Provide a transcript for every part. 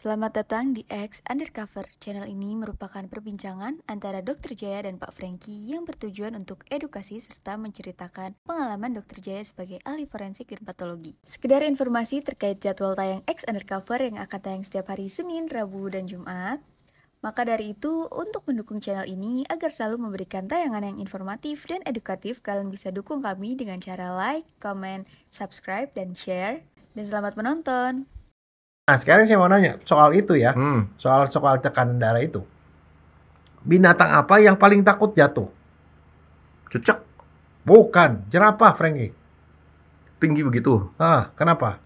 Selamat datang di X Undercover. Channel ini merupakan perbincangan antara Dr. Jaya dan Pak Frankie yang bertujuan untuk edukasi serta menceritakan pengalaman Dr. Jaya sebagai ahli forensik dan patologi. Sekedar informasi terkait jadwal tayang X Undercover yang akan tayang setiap hari Senin, Rabu, dan Jumat. Maka dari itu, untuk mendukung channel ini agar selalu memberikan tayangan yang informatif dan edukatif, kalian bisa dukung kami dengan cara like, comment, subscribe, dan share. Dan selamat menonton! Nah, sekarang saya mau nanya soal itu ya. Hmm. Soal soal tekanan darah itu. Binatang apa yang paling takut jatuh? Cecek. Bukan, jerapah, Franky Tinggi begitu. Ah, kenapa?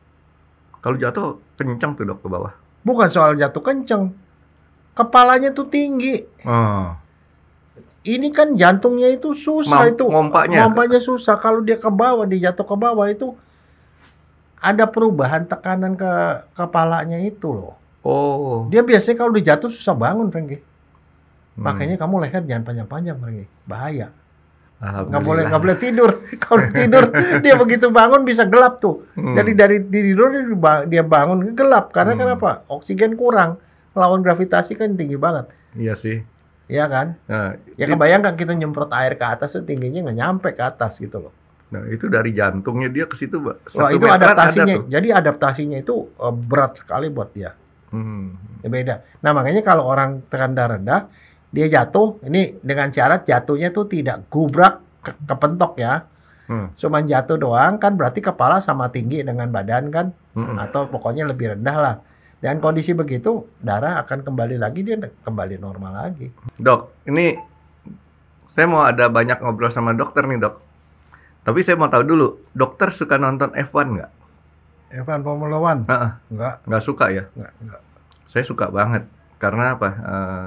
Kalau jatuh kencang tuh dok ke bawah. Bukan soal jatuh kencang. Kepalanya tuh tinggi. Ah. Ini kan jantungnya itu susah Mamp itu. ngompanya susah. Kalau dia ke bawah, dia jatuh ke bawah itu ada perubahan tekanan ke kepalanya itu loh. Oh. Dia biasanya kalau dijatuh susah bangun, Frankie. Hmm. Makanya kamu leher jangan panjang-panjang, Frankie. Bahaya. Nggak boleh nggak boleh tidur. Kalau tidur dia begitu bangun bisa gelap tuh. Hmm. Jadi dari tidur dia bangun gelap karena hmm. kenapa? Oksigen kurang. Lawan gravitasi kan tinggi banget. Iya sih. Iya kan? Nah, ya kebayang kan kita nyemprot air ke atas tuh tingginya nggak nyampe ke atas gitu loh. Nah, itu dari jantungnya dia ke situ, Pak. Wah, itu adaptasinya. Ada Jadi adaptasinya itu uh, berat sekali buat dia. Hmm. Ya beda. Nah, makanya kalau orang tekan darah rendah, dia jatuh, ini dengan syarat jatuhnya itu tidak gubrak ke kepentok ya. Hmm. Cuman jatuh doang kan berarti kepala sama tinggi dengan badan kan hmm. atau pokoknya lebih rendah lah. Dan kondisi begitu darah akan kembali lagi dia kembali normal lagi. Dok, ini saya mau ada banyak ngobrol sama dokter nih, Dok tapi saya mau tahu dulu, dokter suka nonton F1 nggak? F1 Formula One? Uh-uh. Nggak. Nggak suka ya? Nggak, nggak. Saya suka banget. Karena apa? Uh,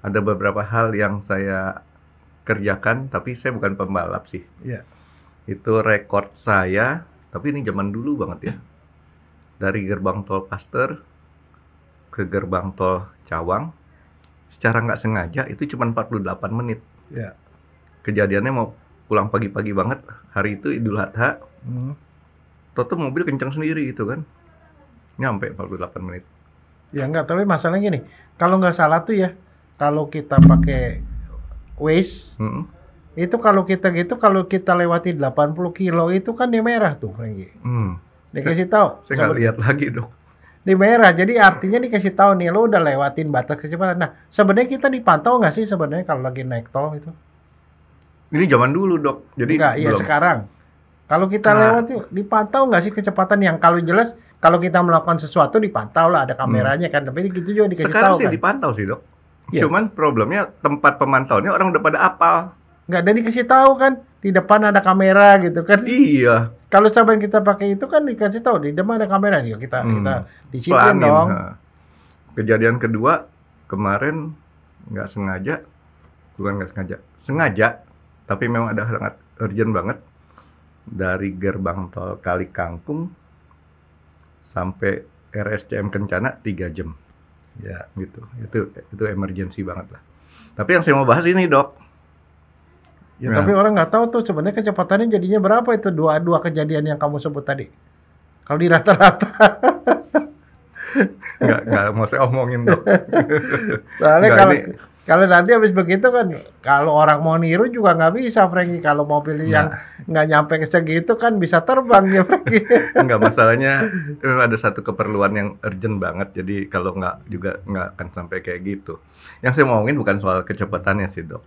ada beberapa hal yang saya kerjakan, tapi saya bukan pembalap sih. Iya. Itu rekor saya, tapi ini zaman dulu banget ya. Dari gerbang tol Pasteur ke gerbang tol Cawang, secara nggak sengaja itu cuma 48 menit. Iya. Kejadiannya mau pulang pagi-pagi banget hari itu Idul Adha hmm. Toto mobil kencang sendiri gitu kan nyampe 48 menit ya enggak tapi masalahnya gini kalau nggak salah tuh ya kalau kita pakai Waze hmm. itu kalau kita gitu kalau kita lewati 80 kilo itu kan di merah tuh Franky hmm. dikasih tahu saya nggak lihat lagi dong di merah. Jadi artinya dikasih tahu nih lo udah lewatin batas kecepatan. Nah, sebenarnya kita dipantau nggak sih sebenarnya kalau lagi naik tol itu? Ini zaman dulu dok. Jadi Enggak, iya sekarang. Kalau kita nah. lewat tuh dipantau nggak sih kecepatan yang kalau jelas kalau kita melakukan sesuatu dipantau lah ada hmm. kameranya hmm. kan. Tapi gitu juga dikasih sekarang tahu. Sekarang sih kan. dipantau sih dok. Ya. Cuman problemnya tempat pemantauannya orang udah pada apal. Nggak ada dikasih tahu kan di depan ada kamera gitu kan. Iya. Kalau saban kita pakai itu kan dikasih tahu di depan ada kamera juga kita hmm. kita disiplin dong. Kejadian kedua kemarin nggak sengaja bukan nggak sengaja sengaja tapi memang ada sangat urgent banget dari gerbang tol Kali Kangkung sampai RSCM Kencana 3 jam. Ya, gitu. Itu itu emergency banget lah. Tapi yang saya mau bahas ini, Dok. Ya, nah. tapi orang nggak tahu tuh sebenarnya kecepatannya jadinya berapa itu dua dua kejadian yang kamu sebut tadi. Kalau di rata-rata. nggak, nggak mau saya omongin, Dok. Soalnya kalau kalau nanti habis begitu kan, kalau orang mau niru juga nggak bisa, Franky. Kalau mau pilih yang nggak nyampe ke segitu kan bisa terbang ya, Franky. Nggak masalahnya eh, ada satu keperluan yang urgent banget. Jadi kalau nggak juga nggak akan sampai kayak gitu. Yang saya mau ngomongin bukan soal kecepatannya sih, dok.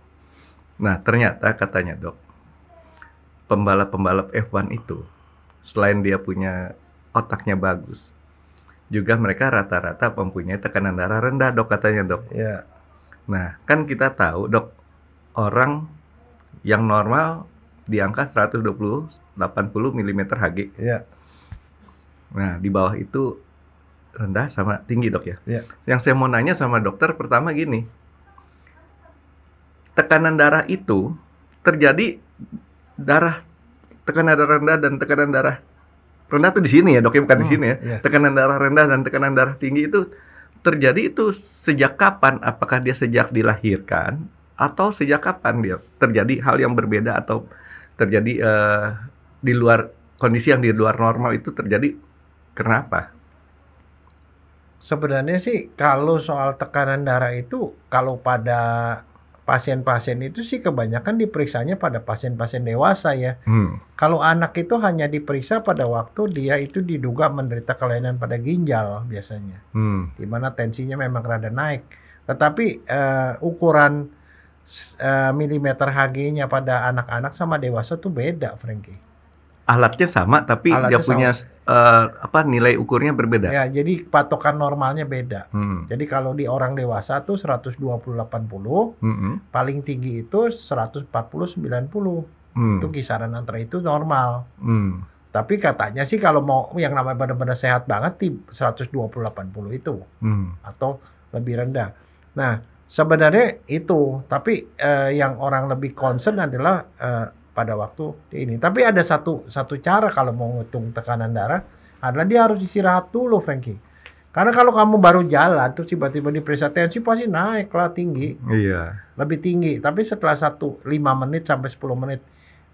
Nah, ternyata katanya, dok, pembalap-pembalap F1 itu, selain dia punya otaknya bagus, juga mereka rata-rata mempunyai tekanan darah rendah, dok, katanya, dok. Iya. Yeah Nah, kan kita tahu dok orang yang normal di angka 120 80 mm Hg. Iya. Nah, di bawah itu rendah sama tinggi, Dok ya. Iya. Yang saya mau nanya sama dokter pertama gini. Tekanan darah itu terjadi darah tekanan darah rendah dan tekanan darah rendah itu di sini ya, Dok ya, bukan hmm, di sini ya. Iya. Tekanan darah rendah dan tekanan darah tinggi itu terjadi itu sejak kapan? Apakah dia sejak dilahirkan atau sejak kapan dia terjadi hal yang berbeda atau terjadi uh, di luar kondisi yang di luar normal itu terjadi kenapa? Sebenarnya sih kalau soal tekanan darah itu kalau pada pasien-pasien itu sih kebanyakan diperiksanya pada pasien-pasien dewasa ya. Hmm. Kalau anak itu hanya diperiksa pada waktu dia itu diduga menderita kelainan pada ginjal biasanya, hmm. di mana tensinya memang rada naik. Tetapi uh, ukuran uh, milimeter Hg-nya pada anak-anak sama dewasa tuh beda, Frankie. Alatnya sama, tapi Alatnya dia punya sama uh, apa nilai ukurnya berbeda. Ya, jadi patokan normalnya beda. Hmm. Jadi kalau di orang dewasa tuh 120 80, hmm. paling tinggi itu 140 90. Hmm. Itu kisaran antara itu normal. Hmm. Tapi katanya sih kalau mau yang namanya benar-benar sehat banget di 120 80 itu. Hmm. Atau lebih rendah. Nah, sebenarnya itu, tapi uh, yang orang lebih concern adalah uh, pada waktu ini. Tapi ada satu satu cara kalau mau ngitung tekanan darah adalah dia harus istirahat dulu, Frankie. Karena kalau kamu baru jalan terus tiba-tiba diperiksa tensi pasti naik lah tinggi. Iya. Lebih tinggi. Tapi setelah satu lima menit sampai sepuluh menit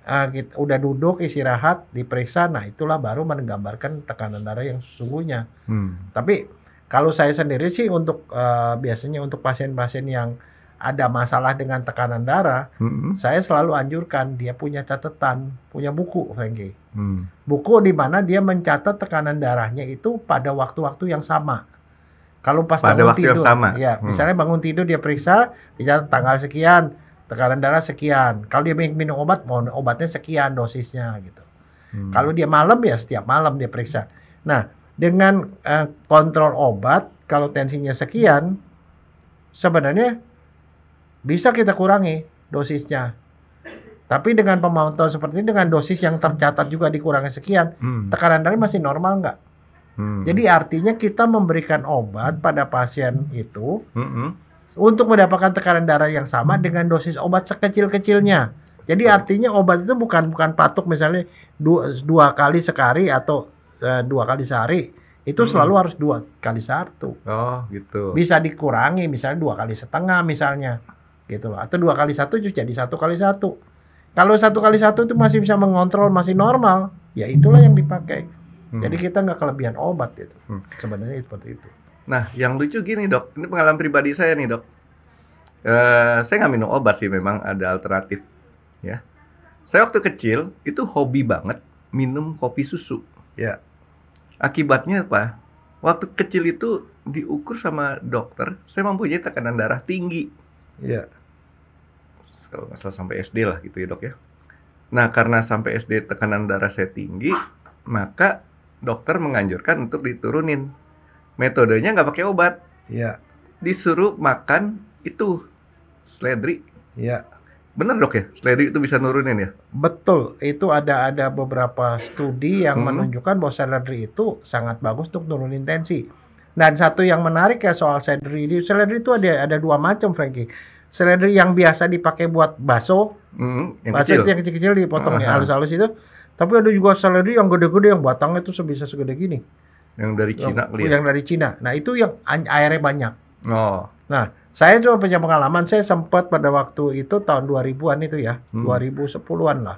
uh, kita, udah duduk istirahat diperiksa, nah itulah baru menggambarkan tekanan darah yang sesungguhnya. Hmm. Tapi kalau saya sendiri sih untuk uh, biasanya untuk pasien-pasien yang ada masalah dengan tekanan darah, hmm saya selalu anjurkan dia punya catatan, punya buku, Frankie. Hmm. Buku di mana dia mencatat tekanan darahnya itu pada waktu-waktu yang sama. Kalau pas pada bangun waktu tidur, yang sama. ya, hmm. misalnya bangun tidur dia periksa, dicatat tanggal sekian, tekanan darah sekian. Kalau dia minum obat, mohon obatnya sekian dosisnya gitu. Hmm. Kalau dia malam ya setiap malam dia periksa. Nah, dengan uh, kontrol obat, kalau tensinya sekian, sebenarnya bisa kita kurangi dosisnya. Tapi dengan pemantauan seperti ini dengan dosis yang tercatat juga dikurangi sekian, hmm. tekanan darah masih normal nggak? Hmm. Jadi artinya kita memberikan obat pada pasien itu hmm. untuk mendapatkan tekanan darah yang sama hmm. dengan dosis obat sekecil-kecilnya. Jadi artinya obat itu bukan bukan patok misalnya dua, dua kali sekali atau e, dua kali sehari itu hmm. selalu harus dua kali satu. Oh gitu. Bisa dikurangi misalnya dua kali setengah misalnya gitu loh atau dua kali satu jadi satu kali satu kalau satu kali satu itu masih bisa mengontrol masih normal ya itulah yang dipakai hmm. jadi kita nggak kelebihan obat itu hmm. sebenarnya seperti itu nah yang lucu gini dok ini pengalaman pribadi saya nih dok e, saya nggak minum obat sih memang ada alternatif ya saya waktu kecil itu hobi banget minum kopi susu ya akibatnya apa waktu kecil itu diukur sama dokter saya mempunyai tekanan darah tinggi ya kalau nggak salah sampai SD lah gitu ya dok ya. Nah karena sampai SD tekanan darah saya tinggi, maka dokter menganjurkan untuk diturunin. Metodenya nggak pakai obat. Iya. Disuruh makan itu seledri. Iya. Bener dok ya, seledri itu bisa nurunin ya? Betul, itu ada ada beberapa studi yang hmm. menunjukkan bahwa seledri itu sangat bagus untuk nurunin tensi. Dan satu yang menarik ya soal seledri, seledri itu ada ada dua macam Frankie seledri yang biasa dipakai buat baso, hmm, baso itu yang kecil-kecil dipotong uh ya, ah. -huh. halus-halus itu. Tapi ada juga seledri yang gede-gede yang batangnya itu sebisa segede gini. Yang dari Cina yang, Yang dari Cina. Nah itu yang airnya banyak. Oh. Nah saya cuma punya pengalaman. Saya sempat pada waktu itu tahun 2000-an itu ya, hmm. 2010-an lah.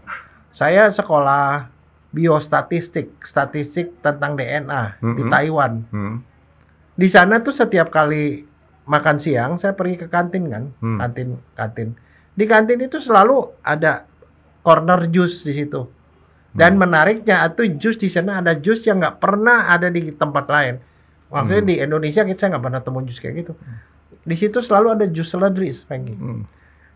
Saya sekolah biostatistik, statistik tentang DNA hmm. di Taiwan. Hmm. Di sana tuh setiap kali makan siang saya pergi ke kantin kan, hmm. kantin kantin. Di kantin itu selalu ada corner jus di situ. Dan hmm. menariknya itu jus di sana ada jus yang nggak pernah ada di tempat lain. Maksudnya hmm. di Indonesia kita nggak pernah temu jus kayak gitu. Di situ selalu ada jus seledri, Fengki. Hmm.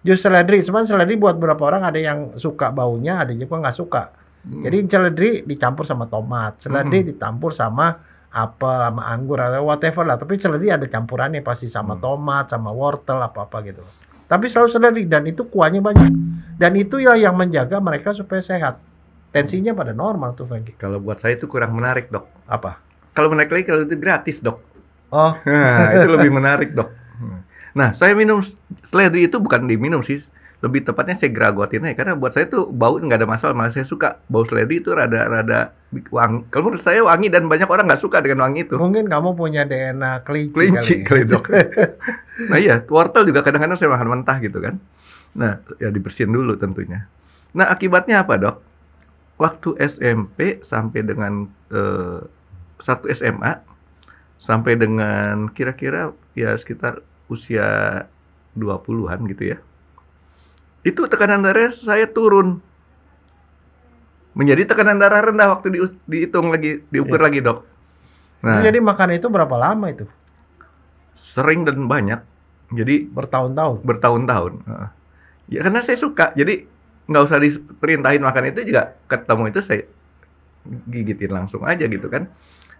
Jus seledri, cuman seledri buat beberapa orang ada yang suka baunya, ada juga nggak suka. Hmm. Jadi seledri dicampur sama tomat, seledri hmm. ditampur sama apel sama anggur atau whatever lah tapi seledri ada campurannya pasti sama hmm. tomat sama wortel apa apa gitu tapi selalu seledri dan itu kuahnya banyak dan itu ya yang menjaga mereka supaya sehat tensinya hmm. pada normal tuh Frankie kalau buat saya itu kurang menarik dok apa kalau menarik lagi kalau itu gratis dok oh nah, itu lebih menarik dok hmm. nah saya minum seledri itu bukan diminum sih lebih tepatnya saya geragotin aja karena buat saya tuh bau nggak ada masalah malah saya suka bau seledri itu rada rada wangi kalau menurut saya wangi dan banyak orang nggak suka dengan wangi itu mungkin kamu punya DNA kelinci kelinci ya. nah iya wortel juga kadang-kadang saya makan mentah gitu kan nah ya dibersihin dulu tentunya nah akibatnya apa dok waktu SMP sampai dengan eh, satu SMA sampai dengan kira-kira ya sekitar usia 20-an gitu ya itu tekanan darah saya turun menjadi tekanan darah rendah waktu di, dihitung lagi diukur ya. lagi dok nah itu jadi makan itu berapa lama itu sering dan banyak jadi bertahun-tahun bertahun-tahun ya karena saya suka jadi nggak usah diperintahin makan itu juga ketemu itu saya gigitin langsung aja gitu kan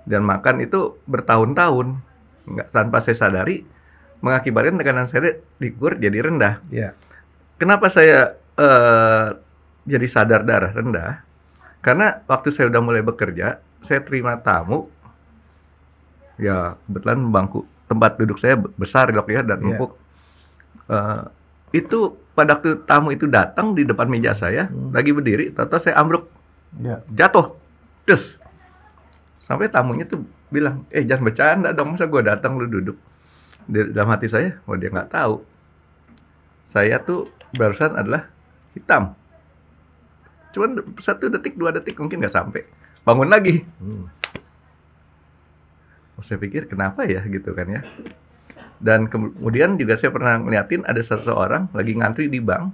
dan makan itu bertahun-tahun nggak tanpa saya sadari mengakibatkan tekanan saya dikur jadi rendah yeah. Kenapa saya uh, jadi sadar darah rendah? Karena waktu saya udah mulai bekerja, saya terima tamu. Ya, kebetulan bangku tempat duduk saya besar dok ya dan iya. empuk. Yeah. Uh, itu pada waktu tamu itu datang di depan meja saya, hmm. lagi berdiri, tato saya ambruk. Yeah. Jatuh. Terus. Sampai tamunya tuh bilang, "Eh, jangan bercanda dong, masa gue datang lu duduk." Di dalam hati saya, oh dia nggak tahu. Saya tuh barusan adalah hitam cuma satu detik dua detik mungkin nggak sampai bangun lagi hmm. Oh, saya pikir kenapa ya gitu kan ya dan kemudian juga saya pernah ngeliatin ada seseorang lagi ngantri di bank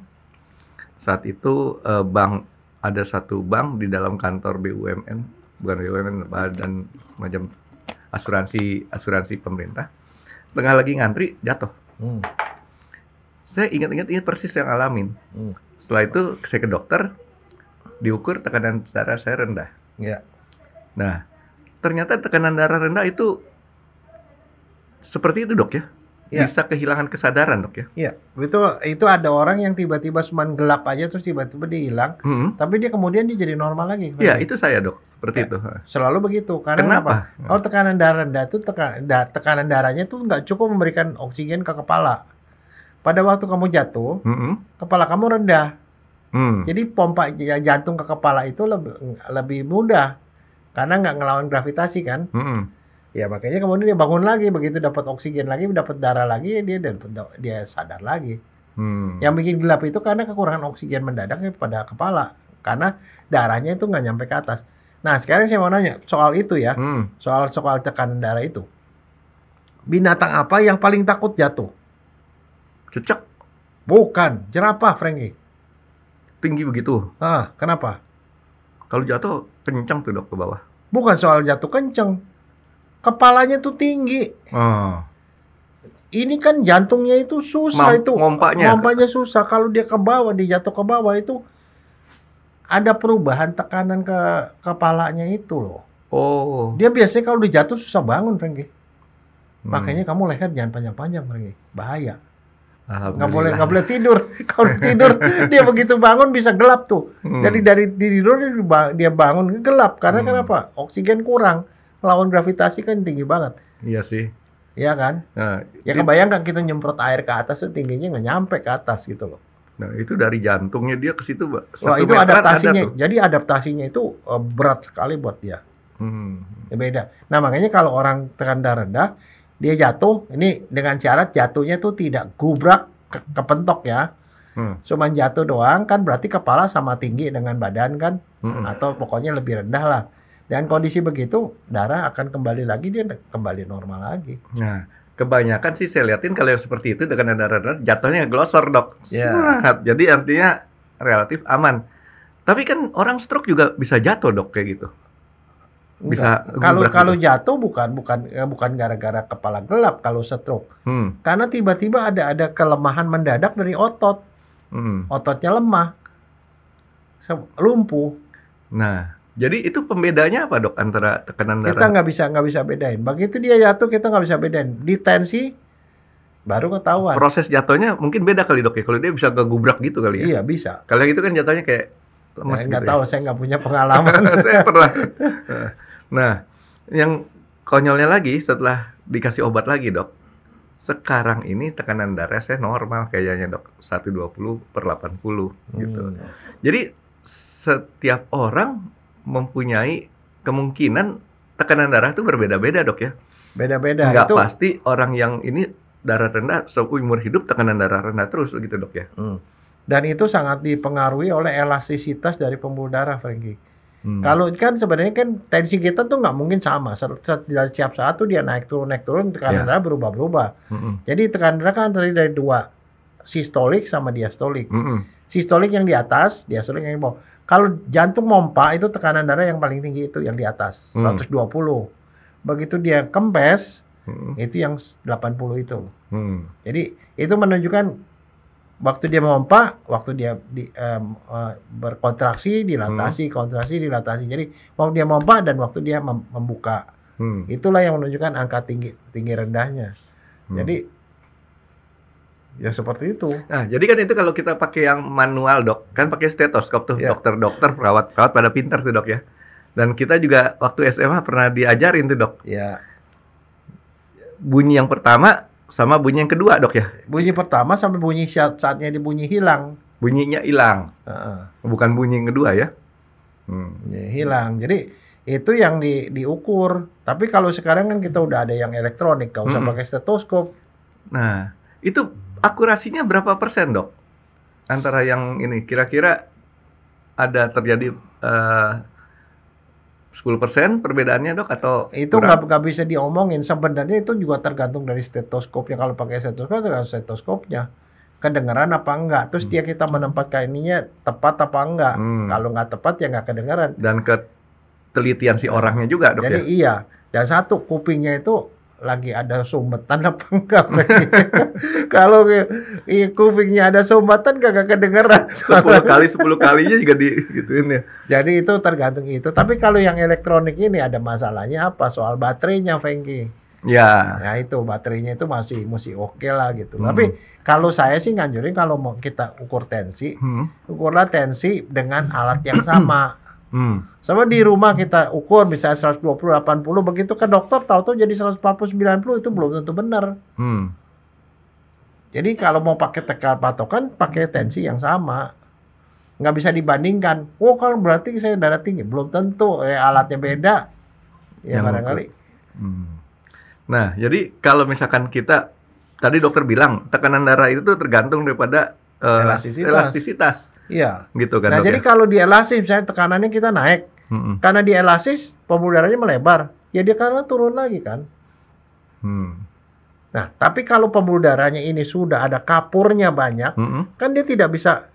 saat itu eh, bank ada satu bank di dalam kantor BUMN bukan BUMN badan macam asuransi asuransi pemerintah tengah lagi ngantri jatuh hmm saya ingat-ingat ini iya persis yang alamin hmm. setelah itu saya ke dokter diukur tekanan darah saya rendah ya. nah ternyata tekanan darah rendah itu seperti itu dok ya Ya. bisa kehilangan kesadaran dok ya? Iya, itu itu ada orang yang tiba-tiba cuma gelap aja terus tiba-tiba dia hilang, hmm. tapi dia kemudian dia jadi normal lagi. Iya, itu saya dok, seperti ya, itu. Selalu begitu, karena kenapa? Kalau hmm. Oh tekanan darah rendah itu tekan, da, tekanan darahnya tuh nggak cukup memberikan oksigen ke kepala pada waktu kamu jatuh, mm-hmm. kepala kamu rendah. Mm. Jadi pompa ya, jantung ke kepala itu lebih mudah karena nggak ngelawan gravitasi kan. Mm-hmm. Ya makanya kemudian dia bangun lagi begitu dapat oksigen lagi, dapat darah lagi, dia dapet, dia sadar lagi. Mm. Yang bikin gelap itu karena kekurangan oksigen mendadak pada kepala karena darahnya itu nggak nyampe ke atas. Nah sekarang saya mau nanya soal itu ya, mm. soal soal tekanan darah itu. Binatang apa yang paling takut jatuh? Cecek. Bukan, jerapah, Frankie. Tinggi begitu. Ah, kenapa? Kalau jatuh kencang tuh dok ke bawah. Bukan soal jatuh kencang. Kepalanya tuh tinggi. Ah. Ini kan jantungnya itu susah itu. Ngompaknya. Ngompaknya susah. Kalau dia ke bawah, dia jatuh ke bawah itu ada perubahan tekanan ke kepalanya itu loh. Oh. Dia biasanya kalau dijatuh susah bangun, Frankie. Hmm. Makanya kamu leher jangan panjang-panjang, Frankie. Bahaya nggak boleh nggak boleh tidur kalau tidur dia begitu bangun bisa gelap tuh hmm. jadi dari tidur dia bangun gelap karena hmm. kenapa oksigen kurang lawan gravitasi kan tinggi banget iya sih Iya kan? Nah, ya kebayangkan kita nyemprot air ke atas tuh tingginya nggak nyampe ke atas gitu loh. Nah itu dari jantungnya dia ke situ, Wah itu adaptasinya. Ada jadi adaptasinya itu eh, berat sekali buat dia. Hmm. Ya beda. Nah makanya kalau orang tekan darah rendah dia jatuh ini dengan syarat jatuhnya tuh tidak gubrak ke kepentok ya hmm. cuman jatuh doang kan berarti kepala sama tinggi dengan badan kan hmm. atau pokoknya lebih rendah lah dan kondisi begitu darah akan kembali lagi dia kembali normal lagi nah kebanyakan sih saya liatin kalau yang seperti itu dengan darah rendah jatuhnya glosor dok yeah. Iya. jadi artinya relatif aman tapi kan orang stroke juga bisa jatuh dok kayak gitu bisa kalau kalau jatuh bukan bukan eh, bukan gara-gara kepala gelap kalau stroke hmm. karena tiba-tiba ada ada kelemahan mendadak dari otot hmm. ototnya lemah lumpuh nah jadi itu pembedanya apa dok antara tekanan darah kita nggak bisa nggak bisa bedain begitu dia jatuh kita nggak bisa bedain di tensi baru ketahuan proses jatuhnya mungkin beda kali dok ya kalau dia bisa kegubrak gitu kali ya iya bisa kalau itu kan jatuhnya kayak lemes nah, gitu nggak ya. tahu saya nggak punya pengalaman saya pernah Nah, yang konyolnya lagi setelah dikasih obat lagi dok, sekarang ini tekanan darah saya normal kayaknya dok 120 per 80 gitu. hmm. gitu. Jadi setiap orang mempunyai kemungkinan tekanan darah itu berbeda-beda dok ya. Beda-beda. itu. itu... pasti orang yang ini darah rendah seumur hidup tekanan darah rendah terus gitu dok ya. Hmm. Dan itu sangat dipengaruhi oleh elastisitas dari pembuluh darah Frankie. Hmm. Kalau kan sebenarnya kan tensi kita tuh nggak mungkin sama. Setiap siap saat tuh dia naik turun naik turun tekanan yeah. darah berubah-berubah. hmm Jadi tekanan darah kan terdiri dari dua, sistolik sama diastolik. hmm Sistolik yang di atas, diastolik yang di bawah. Kalau jantung mompa itu tekanan darah yang paling tinggi itu yang di atas, mm. 120. Begitu dia kempes, hmm. itu yang 80 itu. Hmm. Jadi itu menunjukkan waktu dia memompa, waktu dia di, um, uh, berkontraksi dilatasi, hmm. kontraksi dilatasi. Jadi waktu dia memompa dan waktu dia mem membuka, hmm. itulah yang menunjukkan angka tinggi tinggi rendahnya. Hmm. Jadi ya seperti itu. Nah, jadi kan itu kalau kita pakai yang manual dok, kan pakai stetoskop tuh yeah. dokter-dokter perawat-perawat pada pinter tuh dok ya. Dan kita juga waktu SMA pernah diajarin tuh dok. Ya. Bunyi yang pertama sama bunyi yang kedua dok ya? Bunyi pertama sampai bunyi saat saatnya dibunyi hilang. Bunyinya hilang. Uh -uh. Bukan bunyi yang kedua ya? Hmm. hilang. Jadi itu yang di, diukur. Tapi kalau sekarang kan kita udah ada yang elektronik, gak usah hmm. pakai stetoskop. Nah, itu akurasinya berapa persen dok? Antara yang ini, kira-kira ada terjadi uh, persen perbedaannya dok atau itu nggak bisa diomongin sebenarnya itu juga tergantung dari stetoskopnya kalau pakai stetoskop tergantung stetoskopnya kedengaran apa enggak terus hmm. dia kita menempatkan ininya tepat apa enggak hmm. kalau nggak tepat ya nggak kedengaran dan ketelitian si orangnya juga dok jadi ya? iya dan satu kupingnya itu lagi ada sumbatan apa enggak kalau iya, kupingnya ada sumbatan kagak kedengeran sepuluh kali sepuluh kalinya juga di gituin ya jadi itu tergantung itu tapi kalau yang elektronik ini ada masalahnya apa soal baterainya Fengki Ya. Ya itu baterainya itu masih masih oke okay lah gitu. Hmm. Tapi kalau saya sih nganjurin kalau mau kita ukur tensi, hmm. ukurlah tensi dengan alat yang sama. Hmm. Sama di rumah kita ukur bisa 120 80 begitu ke dokter tahu tuh jadi 140 90 itu belum tentu benar. Hmm. Jadi kalau mau pakai tekan patokan pakai tensi yang sama. Nggak bisa dibandingkan. Oh, kalau berarti saya darah tinggi, belum tentu eh, alatnya beda. Ya yang barangkali. Hmm. Nah, jadi kalau misalkan kita tadi dokter bilang tekanan darah itu tergantung daripada Eh, elastisitas. elastisitas. Iya. Gitu kan. Nah, jadi ya? kalau di elastis misalnya tekanannya kita naik. Hmm. Karena di elastis darahnya melebar, ya dia karena turun lagi kan. Hmm. Nah, tapi kalau pembuluh darahnya ini sudah ada kapurnya banyak, hmm. kan dia tidak bisa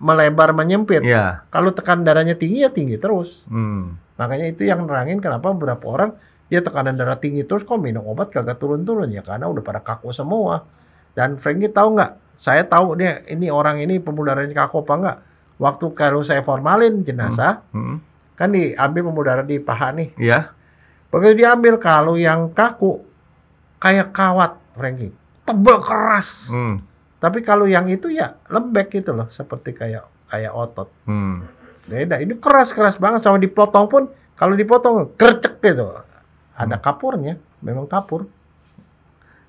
melebar menyempit. Yeah. Kalau tekanan darahnya tinggi ya tinggi terus. Hmm. Makanya itu yang nerangin kenapa beberapa orang dia ya tekanan darah tinggi terus kok minum obat kagak turun-turun ya karena udah pada kaku semua. Dan Frankie tahu nggak? Saya tahu dia ini orang ini pemuda kaku apa nggak? Waktu kalau saya formalin jenazah, hmm. Hmm. kan diambil pemudara di paha nih. Iya. Yeah. Begitu diambil kalau yang kaku kayak kawat Frankie, tebel keras. Hmm. Tapi kalau yang itu ya lembek gitu loh, seperti kayak kayak otot. Hmm. Beda. Ini keras-keras banget sama dipotong pun kalau dipotong kercek gitu. Ada kapurnya, memang kapur.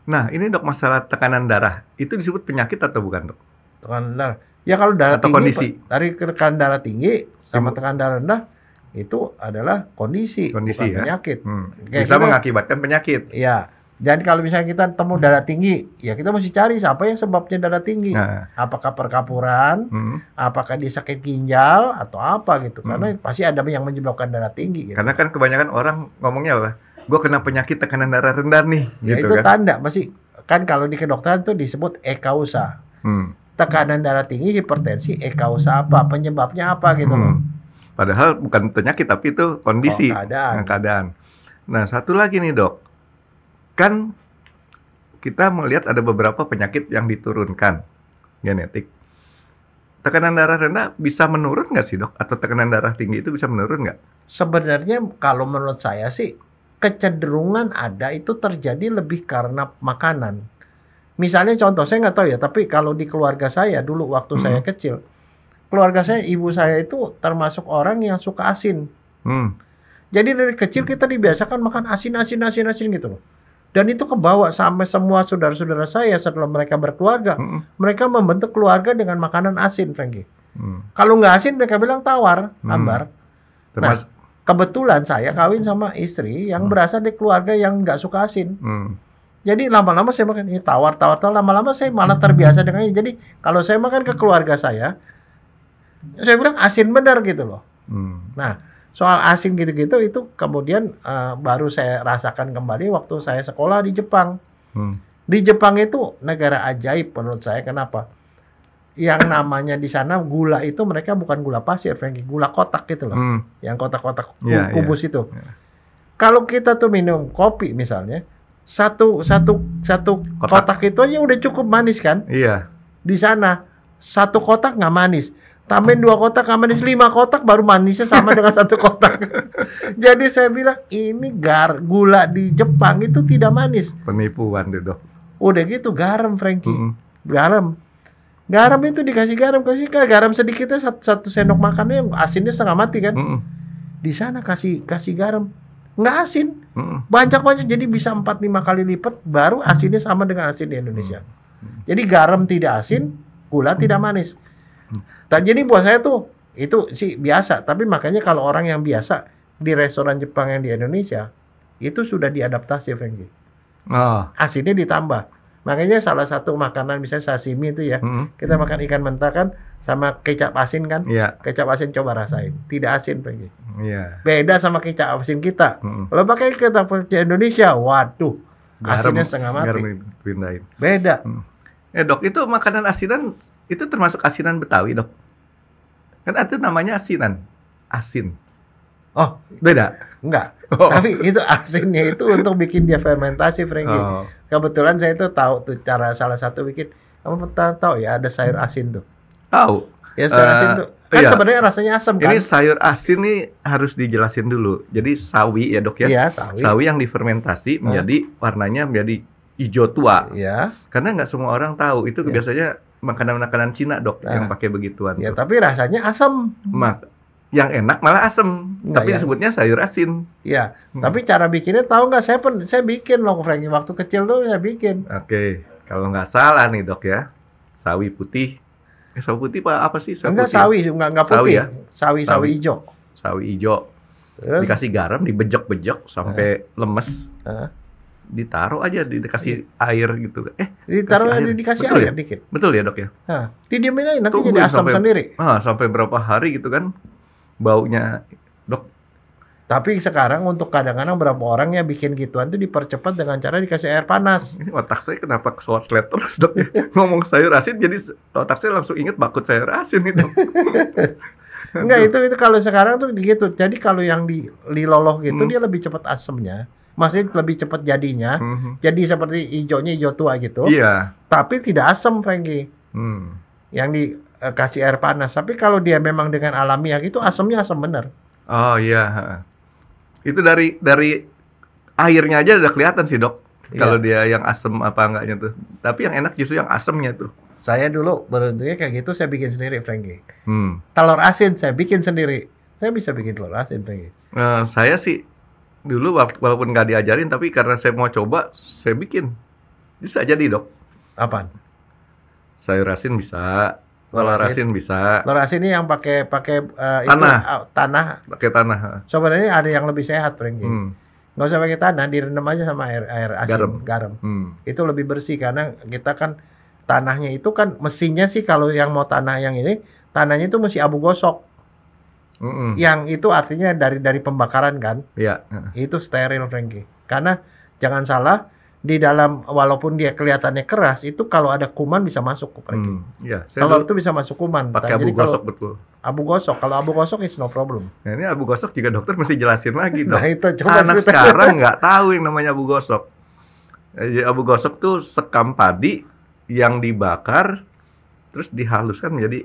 Nah, ini dok masalah tekanan darah itu disebut penyakit atau bukan dok? Tekanan darah. Ya kalau darah atau tinggi, kondisi. dari tekanan darah tinggi sama tekanan darah rendah itu adalah kondisi, kondisi bukan ya? penyakit. Hmm. Bisa kita, mengakibatkan penyakit. Iya. jadi kalau misalnya kita temu darah tinggi, ya kita mesti cari siapa yang sebabnya darah tinggi. Nah. Apakah perkapuran, hmm. apakah dia sakit ginjal atau apa gitu. Karena hmm. pasti ada yang menyebabkan darah tinggi. Gitu. Karena kan kebanyakan orang ngomongnya apa? gue kena penyakit tekanan darah rendah nih. Ya, gitu itu kan? tanda masih kan kalau di kedokteran tuh disebut ekausa Hmm. Tekanan darah tinggi, hipertensi, ekausa apa, penyebabnya apa gitu hmm. Padahal bukan penyakit tapi itu kondisi, oh, keadaan. Nah, keadaan. Nah satu lagi nih dok, kan kita melihat ada beberapa penyakit yang diturunkan genetik. Tekanan darah rendah bisa menurun nggak sih dok? Atau tekanan darah tinggi itu bisa menurun nggak? Sebenarnya kalau menurut saya sih kecenderungan ada itu terjadi lebih karena makanan. Misalnya contoh saya nggak tahu ya, tapi kalau di keluarga saya dulu waktu hmm. saya kecil, keluarga saya ibu saya itu termasuk orang yang suka asin. Hmm. Jadi dari kecil kita dibiasakan makan asin asin asin asin gitu loh. Dan itu kebawa sampai semua saudara-saudara saya setelah mereka berkeluarga, hmm. mereka membentuk keluarga dengan makanan asin, Frankie. Hmm. Kalau nggak asin mereka bilang tawar, hmm. ambar. Termas nah, kebetulan saya kawin sama istri yang hmm. berasal dari keluarga yang nggak suka asin. Hmm. Jadi lama-lama saya makan ini tawar tawar tawar lama-lama saya malah hmm. terbiasa dengan ini. Jadi kalau saya makan ke keluarga saya, saya bilang asin benar gitu loh. Hmm. Nah soal asin gitu-gitu itu kemudian uh, baru saya rasakan kembali waktu saya sekolah di Jepang. Hmm. Di Jepang itu negara ajaib menurut saya. Kenapa? yang namanya di sana gula itu mereka bukan gula pasir, Frankie, gula kotak gitu loh, hmm. yang kotak-kotak yeah, iya. kubus yeah. itu. Yeah. Kalau kita tuh minum kopi misalnya, satu satu satu kotak, kotak itu aja udah cukup manis kan? Iya. Di sana satu kotak nggak manis, tambahin dua kotak nggak manis lima kotak baru manisnya sama dengan satu kotak jadi saya bilang ini gar gula di Jepang itu tidak manis penipuan deh dok udah gitu garam Frankie mm -hmm. garam Garam itu dikasih garam, kasih garam sedikitnya satu, satu sendok makannya yang asinnya setengah mati kan. Mm -mm. Di sana kasih kasih garam, nggak asin, mm banyak banyak jadi bisa empat lima kali lipat baru asinnya sama dengan asin di Indonesia. Jadi garam tidak asin, gula tidak manis. Tak jadi buat saya tuh itu sih biasa, tapi makanya kalau orang yang biasa di restoran Jepang yang di Indonesia itu sudah diadaptasi Frankie. Oh. Asinnya ditambah. Makanya salah satu makanan misalnya sashimi itu ya, hmm. kita makan ikan mentah kan sama kecap asin kan? Ya. Kecap asin coba rasain, tidak asin pergi. Iya. Beda sama kecap asin kita. Hmm. Kalau pakai kecap asin Indonesia, waduh, garam, asinnya setengah mati. Garam Beda. Hmm. Eh dok, itu makanan asinan itu termasuk asinan Betawi dok? Kan itu namanya asinan, asin. Oh, beda. Enggak. Oh. Tapi itu asinnya itu untuk bikin dia fermentasi, Frankie. Oh. Kebetulan saya itu tahu tuh cara salah satu bikin. Kamu tahu, ya ada sayur hmm. asin tuh. Tahu. Ya sayur uh, asin tuh. Kan iya. sebenarnya rasanya asam kan. Ini sayur asin nih harus dijelasin dulu. Jadi sawi ya, Dok ya. Iya, sawi. Sawi yang difermentasi menjadi warnanya menjadi hijau tua. Iya. Karena nggak semua orang tahu. Itu ya. biasanya makanan-makanan Cina, Dok, nah. yang pakai begituan. Ya, tuh. tapi rasanya asam. Mak yang enak malah asem, Enggak, iya, tapi ya. disebutnya sayur asin. Iya, hmm. tapi cara bikinnya tahu nggak? Saya pun saya bikin loh, Franky waktu kecil tuh saya bikin. Oke, okay. kalau nggak salah nih dok ya, sawi putih. Eh, sawi putih apa, apa sih? Sawi enggak putih. Ya? sawi, enggak, enggak putih. Sawi ya? Sawi, sawi, sawi hijau. Sawi hijau. Terus? Dikasih garam, dibejek-bejek sampai uh. lemes. Uh. Ditaruh aja, dikasih iya. air gitu. Eh, ditaruh aja, dikasih Betul air ya? dikit. Betul ya dok ya? Nah, didiamin aja, nanti Tunggu jadi asam sampai, sendiri. Ah, sampai berapa hari gitu kan? baunya dok tapi sekarang untuk kadang-kadang berapa orang yang bikin gituan tuh dipercepat dengan cara dikasih air panas. Ini otak saya kenapa korslet terus dok Ngomong sayur asin jadi otak saya langsung inget bakut sayur asin nih dok. Enggak itu itu kalau sekarang tuh gitu. Jadi kalau yang di liloloh gitu hmm. dia lebih cepat asemnya. masih lebih cepat jadinya. Hmm. Jadi seperti hijaunya hijau tua gitu. Iya. Tapi tidak asem Frankie. Hmm. Yang di uh, kasih air panas. Tapi kalau dia memang dengan alami alamiah itu asamnya asam bener Oh iya. Itu dari dari airnya aja udah kelihatan sih, Dok. Iya. Kalau dia yang asam apa enggaknya tuh. Tapi yang enak justru yang asamnya tuh. Saya dulu beruntungnya kayak gitu saya bikin sendiri, Frankie. Hmm. Telur asin saya bikin sendiri. Saya bisa bikin telur asin, Frankie. Nah, saya sih dulu walaupun nggak diajarin tapi karena saya mau coba, saya bikin. Bisa jadi, Dok. Apaan? Sayur asin bisa, Lorasin bisa. Lorasin ini yang pakai pakai uh, tanah. Itu, uh, ah, tanah. Pakai tanah. Ah. Sebenarnya ada yang lebih sehat, Frankie. Hmm. Gak usah pakai tanah, direndam aja sama air air asin, garam. garam. Hmm. Itu lebih bersih karena kita kan tanahnya itu kan mesinnya sih kalau yang mau tanah yang ini, tanahnya itu mesti abu gosok. Mm -mm. Yang itu artinya dari dari pembakaran kan? Iya. Yeah. Itu steril, Frankie. Karena jangan salah, di dalam walaupun dia kelihatannya keras itu kalau ada kuman bisa masuk ke Hmm, ya, kalau itu bisa masuk kuman. Pakai abu gosok kalau, betul. Abu gosok. Kalau abu gosok is no problem. Nah, ini abu gosok juga dokter mesti jelasin lagi dong. nah, itu coba Anak cerita. sekarang nggak tahu yang namanya abu gosok. Jadi eh, abu gosok tuh sekam padi yang dibakar terus dihaluskan menjadi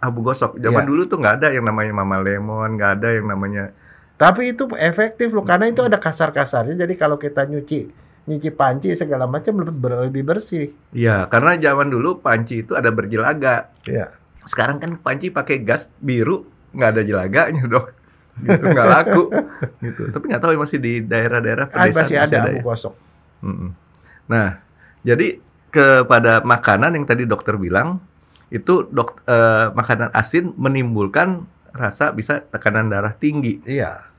abu gosok. Zaman ya. dulu tuh nggak ada yang namanya mama lemon, nggak ada yang namanya. Tapi itu efektif loh karena itu hmm. ada kasar-kasarnya. Jadi kalau kita nyuci nyuci panci segala macam lebih bersih. Iya, karena zaman dulu panci itu ada berjelaga. Iya. Sekarang kan panci pakai gas biru, nggak ada jelaganya dok. Gitu nggak laku. gitu. Tapi nggak tahu ya, masih di daerah-daerah ah, pedesaan masih, masih ada, ada ya. kosong. Nah, jadi kepada makanan yang tadi dokter bilang itu dok eh, makanan asin menimbulkan rasa bisa tekanan darah tinggi. Iya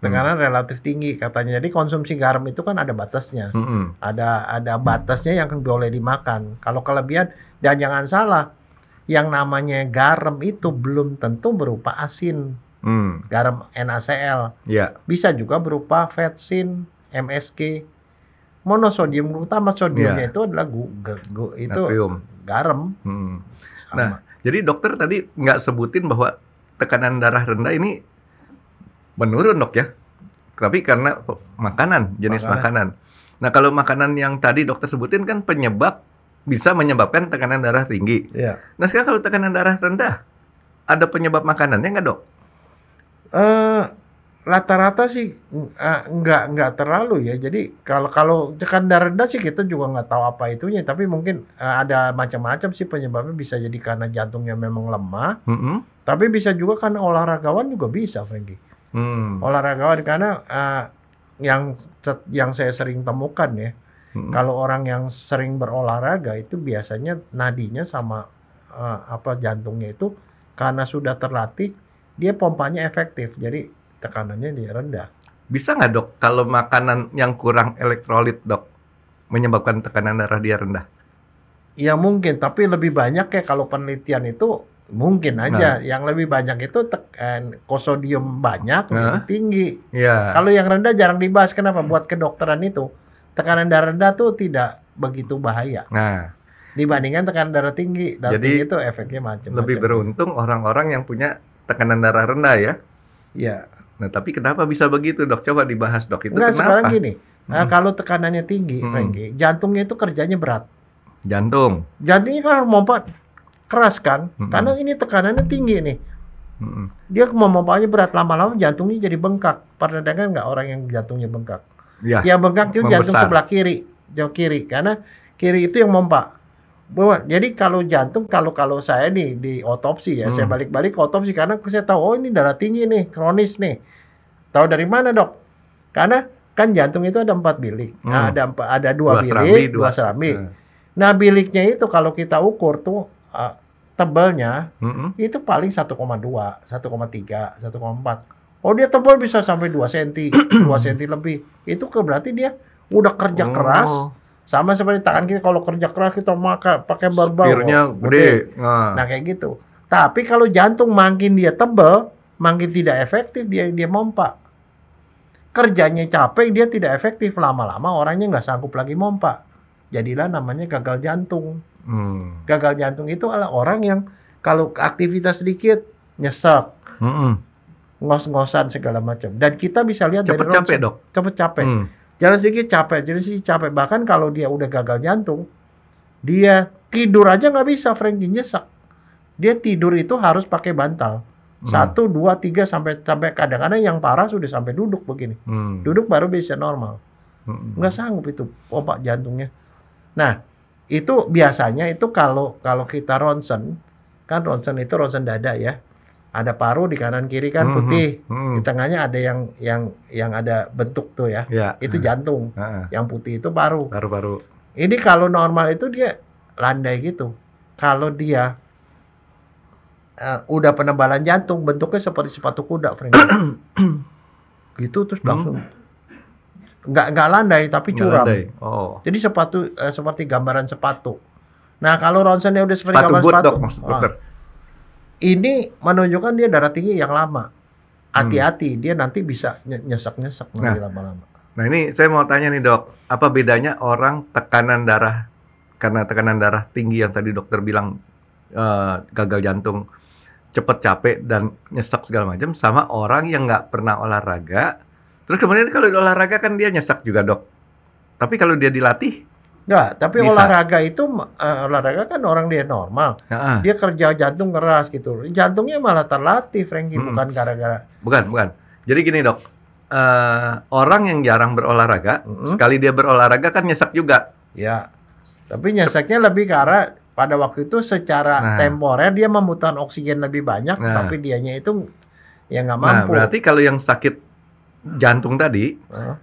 tekanan hmm. relatif tinggi katanya. Jadi konsumsi garam itu kan ada batasnya, hmm. ada ada batasnya yang boleh dimakan. Kalau kelebihan dan jangan salah, yang namanya garam itu belum tentu berupa asin, hmm. garam NaCl. Yeah. Bisa juga berupa vetsin, MSG, monosodium utama Sodiumnya yeah. itu adalah gu, gu, gu itu Natrium. garam. Hmm. Nah, Sama. jadi dokter tadi nggak sebutin bahwa tekanan darah rendah ini menurun dok ya tapi karena makanan jenis makanan, makanan. nah kalau makanan yang tadi dokter sebutin kan penyebab bisa menyebabkan tekanan darah tinggi ya. nah sekarang kalau tekanan darah rendah ada penyebab makanannya nggak dok uh, rata-rata sih uh, nggak nggak terlalu ya jadi kalau kalau tekanan darah rendah sih kita juga nggak tahu apa itunya tapi mungkin uh, ada macam-macam sih penyebabnya bisa jadi karena jantungnya memang lemah mm -hmm. tapi bisa juga karena olahragawan juga bisa Frankie hmm. olahragawan karena uh, yang yang saya sering temukan ya hmm. kalau orang yang sering berolahraga itu biasanya nadinya sama uh, apa jantungnya itu karena sudah terlatih dia pompanya efektif jadi tekanannya dia rendah bisa nggak dok kalau makanan yang kurang elektrolit dok menyebabkan tekanan darah dia rendah ya mungkin tapi lebih banyak ya kalau penelitian itu Mungkin nah. aja nah. yang lebih banyak itu tekan eh, kosodium banyak nah. lebih tinggi. Yeah. Kalau yang rendah jarang dibahas kenapa buat kedokteran itu tekanan darah rendah tuh tidak begitu bahaya. Nah, dibandingkan tekanan darah tinggi, darah Jadi, tinggi itu efeknya macam-macam. Lebih beruntung orang-orang yang punya tekanan darah rendah ya. Iya. Nah, tapi kenapa bisa begitu, Dok? Coba dibahas, Dok. Itu Enggak, kenapa? sekarang gini. Eh, hmm. Nah, kalau tekanannya tinggi, hmm. Renggi, jantungnya itu kerjanya berat. Jantung. Jantungnya kan harus mompat keras kan, -hmm. karena ini tekanannya tinggi nih. Mm -hmm. Dia kemampuannya berat lama-lama jantungnya jadi bengkak. Pernah dengar nggak orang yang jantungnya bengkak? Ya, yang bengkak itu jantung sebelah kiri, jauh kiri, karena kiri itu yang mompa. jadi kalau jantung kalau kalau saya nih di otopsi ya, hmm. saya mm. balik-balik otopsi karena saya tahu oh ini darah tinggi nih, kronis nih. Tahu dari mana dok? Karena kan jantung itu ada empat bilik, hmm. nah, ada ada dua, dua bilik, serambi, dua, dua serambi. Hmm. Nah biliknya itu kalau kita ukur tuh uh, tebalnya mm-hmm. itu paling 1,2, 1,3, 1,4. Oh dia tebal bisa sampai 2 cm, 2 cm lebih. Itu ke berarti dia udah kerja oh. keras. Sama seperti tangan kita kalau kerja keras kita maka pakai barbel. Spirnya oh, gede. gede. Nah. nah kayak gitu. Tapi kalau jantung makin dia tebal, makin tidak efektif dia dia mompa. Kerjanya capek, dia tidak efektif lama-lama orangnya nggak sanggup lagi mompa jadilah namanya gagal jantung. Hmm. Gagal jantung itu adalah orang yang kalau aktivitas sedikit nyesek, hmm. ngos-ngosan segala macam. Dan kita bisa lihat cepet dari capek dok, cepet capek. Hmm. Jalan sedikit capek, jadi sedikit capek. Bahkan kalau dia udah gagal jantung, dia tidur aja nggak bisa, Frankie nyesek. Dia tidur itu harus pakai bantal. Hmm. Satu, dua, tiga sampai sampai kadang-kadang yang parah sudah sampai duduk begini. Hmm. Duduk baru bisa normal. Hmm. Nggak sanggup itu opak jantungnya. Nah, itu biasanya itu kalau kalau kita ronsen, kan ronsen itu ronsen dada ya. Ada paru di kanan kiri kan hmm, hmm, putih, mm -hmm. di tengahnya ada yang yang yang ada bentuk tuh ya. ya. Itu hmm. jantung. Yang putih itu paru. Paru-paru. Ini kalau normal itu dia landai gitu. Kalau dia uh, udah penebalan jantung bentuknya seperti sepatu kuda, gitu terus langsung hmm nggak nggak landai tapi curam. Landai. Oh. Jadi sepatu eh, seperti gambaran sepatu. Nah kalau ronsennya udah seperti sepatu gambaran sepatu. Dok, maksud ah, ini menunjukkan dia darah tinggi yang lama. Hmm. Hati-hati hmm. dia nanti bisa nyesek-nyesek nah, lama-lama. Nah ini saya mau tanya nih dok, apa bedanya orang tekanan darah karena tekanan darah tinggi yang tadi dokter bilang uh, gagal jantung cepet capek dan nyesek segala macam sama orang yang nggak pernah olahraga Terus kemudian kalau di olahraga kan dia nyesek juga dok. Tapi kalau dia dilatih Enggak, tapi bisa. olahraga itu uh, olahraga kan orang dia normal. dia kerja jantung keras gitu. Jantungnya malah terlatih, Franky hmm. bukan gara-gara. Bukan, bukan. Jadi gini, Dok. Uh, orang yang jarang berolahraga, hmm. sekali dia berolahraga kan nyesek juga. Ya. Tapi nyeseknya lebih karena pada waktu itu secara nah. temporer dia membutuhkan oksigen lebih banyak, nah. tapi dianya itu yang nggak nah, mampu. Nah, berarti kalau yang sakit jantung tadi uh.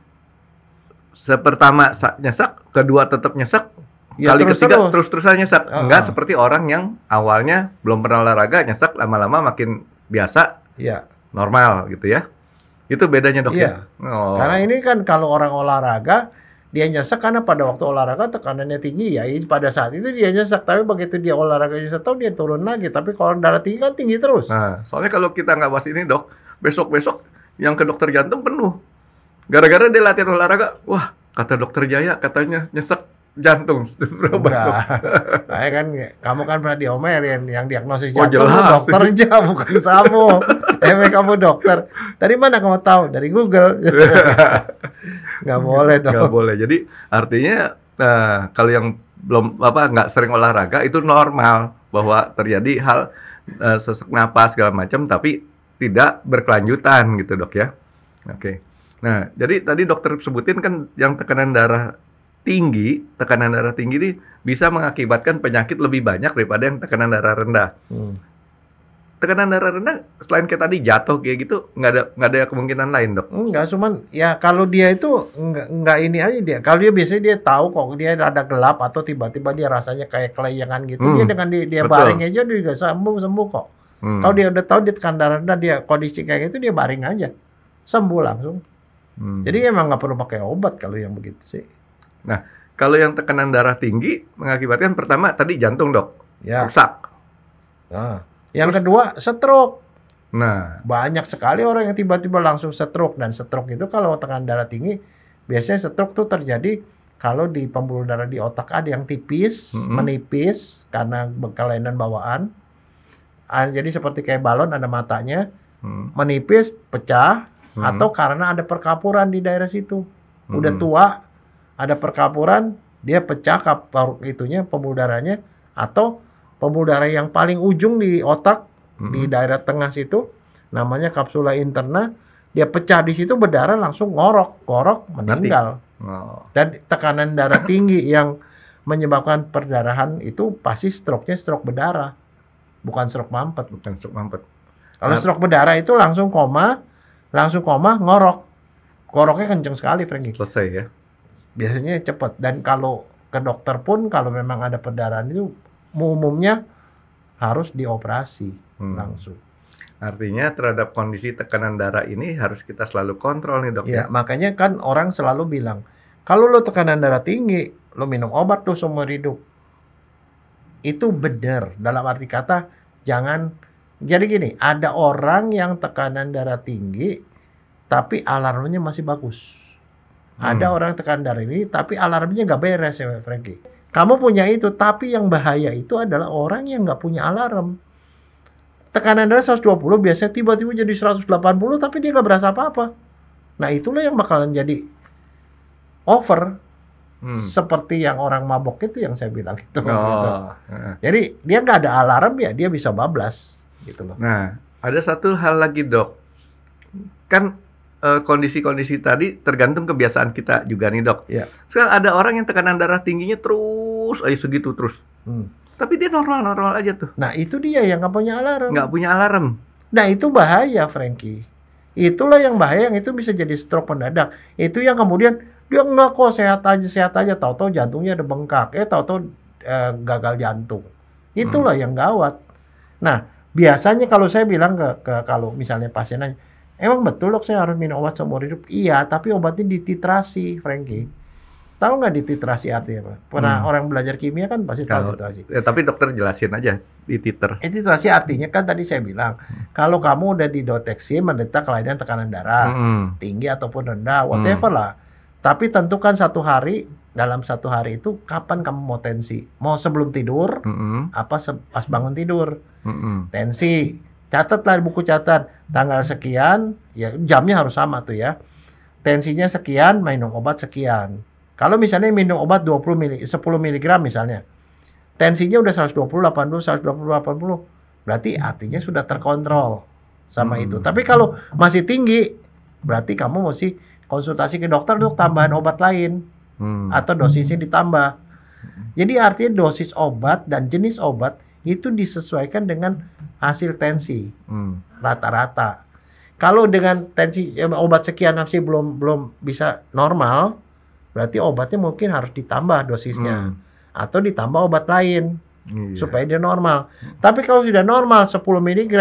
sepertama nyesek kedua tetap nyesek ya, kali terus ketiga terus terusan nyesek uh -huh. enggak seperti orang yang awalnya belum pernah olahraga nyesek lama-lama makin biasa ya. normal gitu ya itu bedanya dok ya, ya? Oh. karena ini kan kalau orang olahraga dia nyesek karena pada waktu olahraga tekanannya tinggi ya pada saat itu dia nyesek tapi begitu dia olahraga nyesek, tahu dia turun lagi tapi kalau darah tinggi kan tinggi terus nah, soalnya kalau kita nggak bahas ini dok besok besok yang ke dokter jantung penuh. Gara-gara dia latihan olahraga, wah kata dokter Jaya katanya nyesek jantung Enggak. Saya kan kamu kan pernah diomelin yang diagnosis oh, jantung oh, jelas. dokter aja bukan kamu. Emang kamu dokter. Dari mana kamu tahu? Dari Google. nggak boleh dong. Nggak boleh. Jadi artinya nah, kalau yang belum apa nggak sering olahraga itu normal bahwa terjadi hal uh, sesak napas segala macam tapi tidak berkelanjutan gitu dok ya. Oke. Okay. Nah, jadi tadi dokter sebutin kan yang tekanan darah tinggi, tekanan darah tinggi ini bisa mengakibatkan penyakit lebih banyak daripada yang tekanan darah rendah. Hmm. Tekanan darah rendah selain kayak tadi jatuh kayak gitu nggak ada nggak ada kemungkinan lain dok? Enggak, cuman ya kalau dia itu nggak nggak ini aja dia. Kalau dia biasanya dia tahu kok dia ada gelap atau tiba-tiba dia rasanya kayak kelayangan gitu. Hmm. Dia dengan dia, dia baring aja dia juga sembuh sembuh kok. Hmm. Kalau dia udah tahu dia tekan darah rendah, dia kondisi kayak gitu dia baring aja, sembuh langsung. Hmm. Jadi emang nggak perlu pakai obat kalau yang begitu sih. Nah, kalau yang tekanan darah tinggi mengakibatkan pertama tadi jantung dok ya. rusak. Nah, yang Terus, kedua stroke. Nah, banyak sekali orang yang tiba-tiba langsung stroke dan stroke itu kalau tekanan darah tinggi biasanya stroke tuh terjadi kalau di pembuluh darah di otak ada yang tipis, mm -hmm. menipis karena kelainan bawaan Ah, jadi seperti kayak balon ada matanya hmm. menipis pecah hmm. atau karena ada perkapuran di daerah situ udah hmm. tua ada perkapuran dia pecah kapur itunya pembuluh darahnya atau pembuluh darah yang paling ujung di otak hmm. di daerah tengah situ namanya kapsula interna dia pecah di situ berdarah langsung ngorok ngorok meninggal oh. dan tekanan darah tinggi yang menyebabkan perdarahan itu pasti stroke-nya stroke berdarah bukan stroke mampet. Bukan stroke mampet. Kalau nah, stroke berdarah itu langsung koma, langsung koma ngorok. Ngoroknya kenceng sekali, Frankie. Selesai ya. Biasanya cepet. dan kalau ke dokter pun kalau memang ada perdarahan itu umumnya harus dioperasi hmm. langsung. Artinya terhadap kondisi tekanan darah ini harus kita selalu kontrol nih dok. Iya, ya, makanya kan orang selalu bilang kalau lo tekanan darah tinggi, lo minum obat tuh seumur hidup. Itu benar dalam arti kata Jangan jadi gini, ada orang yang tekanan darah tinggi tapi alarmnya masih bagus. Hmm. Ada orang tekanan darah ini tapi alarmnya nggak beres ya Frankie. Kamu punya itu tapi yang bahaya itu adalah orang yang nggak punya alarm. Tekanan darah 120 biasanya tiba-tiba jadi 180 tapi dia nggak berasa apa-apa. Nah itulah yang bakalan jadi over Hmm. Seperti yang orang mabok itu yang saya bilang itu. Oh. Gitu. Jadi dia nggak ada alarm ya dia bisa bablas gitu loh. Nah ada satu hal lagi dok, kan eh, kondisi-kondisi tadi tergantung kebiasaan kita juga nih dok. Ya. Sekarang ada orang yang tekanan darah tingginya terus aja segitu terus. Hmm. Tapi dia normal-normal aja tuh. Nah itu dia yang nggak punya alarm. Nggak punya alarm. Nah itu bahaya Frankie. Itulah yang bahaya yang itu bisa jadi stroke mendadak. Itu yang kemudian dia enggak kok sehat aja sehat aja. Tahu-tahu jantungnya ada bengkak. Eh tahu-tahu eh, gagal jantung. Itulah hmm. yang gawat. Nah biasanya kalau saya bilang ke, ke kalau misalnya pasien aja, emang betul dok saya harus minum obat seumur hidup? Iya, tapi obatnya dititrasi, Frankie. Tahu nggak dititrasi artinya apa? Pernah hmm. orang belajar kimia kan pasti tahu kalau, titrasi. Ya, tapi dokter jelasin aja dititer. Eh, titrasi artinya kan tadi saya bilang hmm. kalau kamu udah dideteksi mendetak kelainan tekanan darah hmm. tinggi ataupun rendah, whatever hmm. lah. Tapi tentukan satu hari dalam satu hari itu kapan kamu mau tensi? Mau sebelum tidur? Mm -hmm. Apa se pas bangun tidur? Mm -hmm. Tensi. Catatlah di buku catat tanggal sekian. Ya jamnya harus sama tuh ya. Tensinya sekian, minum obat sekian. Kalau misalnya minum obat 20 mili, 10 mg misalnya. Tensinya udah 120, 80, 120, 80. Berarti artinya sudah terkontrol sama hmm. itu. Tapi kalau masih tinggi, berarti kamu masih konsultasi ke dokter untuk tambahan obat lain hmm. atau dosisnya ditambah. Jadi artinya dosis obat dan jenis obat itu disesuaikan dengan hasil tensi hmm. rata-rata. Hmm. Kalau dengan tensi eh, obat sekian nafsi belum belum bisa normal, berarti obatnya mungkin harus ditambah dosisnya hmm. atau ditambah obat lain iya. supaya dia normal. Tapi kalau sudah normal 10 mg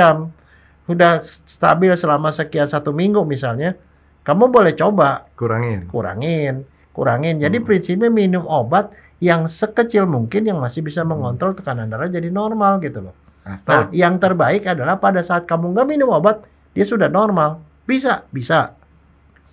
sudah stabil selama sekian satu minggu misalnya, kamu boleh coba kurangin. Kurangin, kurangin. Jadi hmm. prinsipnya minum obat yang sekecil mungkin yang masih bisa hmm. mengontrol tekanan darah jadi normal gitu loh. Asal. Nah, nah yang terbaik adalah pada saat kamu nggak minum obat, dia sudah normal. Bisa, bisa.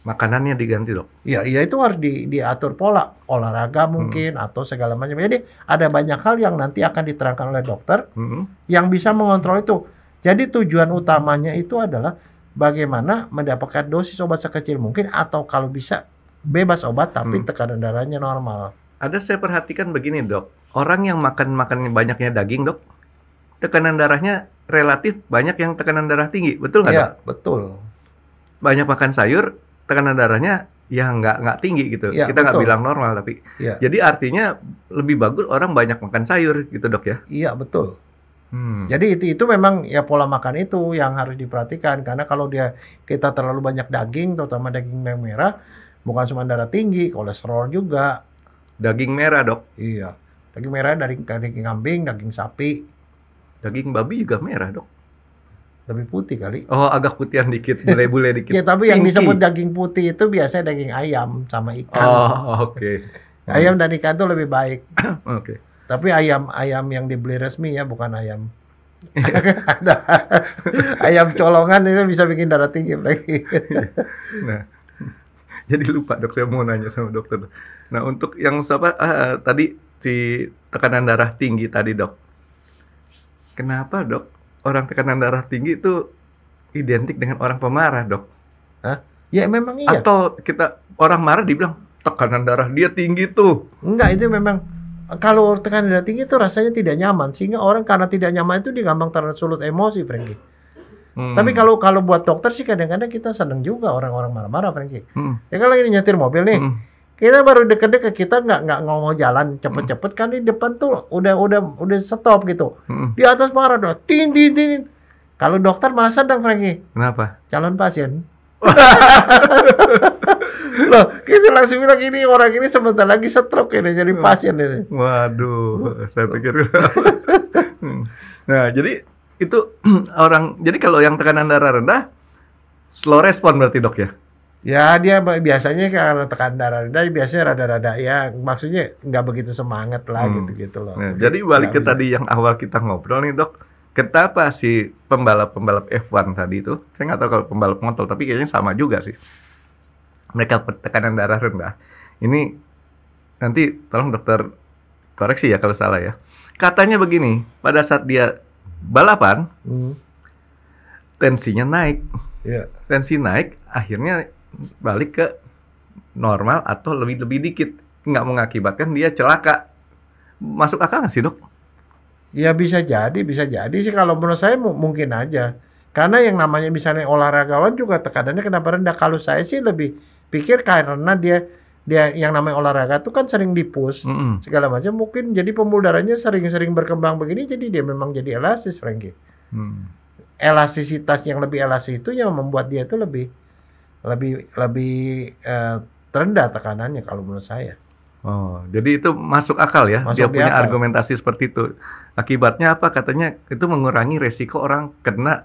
Makanannya diganti dok? Ya, ya itu harus di, diatur pola olahraga mungkin hmm. atau segala macam. Jadi ada banyak hal yang nanti akan diterangkan oleh dokter hmm. yang bisa mengontrol itu. Jadi tujuan utamanya itu adalah bagaimana mendapatkan dosis obat sekecil mungkin atau kalau bisa bebas obat tapi hmm. tekanan darahnya normal. Ada saya perhatikan begini dok, orang yang makan makan banyaknya daging dok, tekanan darahnya relatif banyak yang tekanan darah tinggi, betul nggak? Iya betul. Banyak makan sayur, tekanan darahnya ya nggak nggak tinggi gitu. Ya, Kita nggak bilang normal tapi. Ya. Jadi artinya lebih bagus orang banyak makan sayur gitu dok ya? Iya betul. Hmm. Jadi itu itu memang ya pola makan itu yang harus diperhatikan karena kalau dia kita terlalu banyak daging, terutama daging merah, bukan cuma darah tinggi, kolesterol juga. Daging merah dok? Iya, daging merah dari daging kambing, daging sapi. Daging babi juga merah dok? Lebih putih kali. Oh agak putihan dikit, bule-bule dikit. ya tapi yang disebut daging putih itu biasanya daging ayam sama ikan. Oh oke. Okay. Ayam dan ikan itu lebih baik. oke. Okay. Tapi ayam ayam yang dibeli resmi ya, bukan ayam. Ada ayam colongan itu bisa bikin darah tinggi lagi. nah, jadi lupa dok saya mau nanya sama dokter. Nah untuk yang siapa uh, tadi si tekanan darah tinggi tadi dok, kenapa dok orang tekanan darah tinggi itu identik dengan orang pemarah dok? Hah? Ya memang iya. Atau kita orang marah dibilang tekanan darah dia tinggi tuh. Enggak itu memang kalau tekanan darah tinggi itu rasanya tidak nyaman sehingga orang karena tidak nyaman itu dia gampang tersulut emosi Frankie. Hmm. Tapi kalau kalau buat dokter sih kadang-kadang kita seneng juga orang-orang marah-marah Frankie. Hmm. Ya kalau ini nyetir mobil nih, hmm. kita baru deket-deket kita nggak nggak ngomong jalan cepet-cepet hmm. kan di depan tuh udah udah udah stop gitu. Hmm. Di atas marah dong. tin tin tin. Kalau dokter malah sedang Frankie. Kenapa? Calon pasien. Loh, kita langsung bilang ini orang ini sebentar lagi stroke ini jadi pasien ini. Waduh, saya pikir. Hmm. nah, jadi itu orang jadi kalau yang tekanan darah rendah slow respon berarti dok ya? Ya dia biasanya karena tekanan darah rendah biasanya rada-rada ya maksudnya nggak begitu semangat lah hmm. gitu gitu loh. Nah, jadi balik ke bisa. tadi yang awal kita ngobrol nih dok Kenapa si pembalap-pembalap F1 tadi itu, saya nggak tahu kalau pembalap motor, tapi kayaknya sama juga sih. Mereka tekanan darah rendah. Ini nanti tolong dokter koreksi ya kalau salah ya. Katanya begini, pada saat dia balapan, hmm. tensinya naik. Yeah. Tensi naik, akhirnya balik ke normal atau lebih-lebih dikit. Nggak mengakibatkan dia celaka. Masuk akal nggak sih dok? Ya bisa jadi, bisa jadi sih kalau menurut saya mungkin aja. Karena yang namanya misalnya olahragawan juga tekanannya kenapa rendah? Kalau saya sih lebih pikir karena dia dia yang namanya olahraga itu kan sering dipus mm -hmm. segala macam mungkin jadi darahnya sering-sering berkembang begini jadi dia memang jadi elastis Franky. Mm. Elastisitas yang lebih elastis itu yang membuat dia itu lebih lebih lebih uh, terendah tekanannya kalau menurut saya. Oh, jadi itu masuk akal ya. Masuk dia punya argumentasi seperti itu. Akibatnya apa? Katanya itu mengurangi resiko orang kena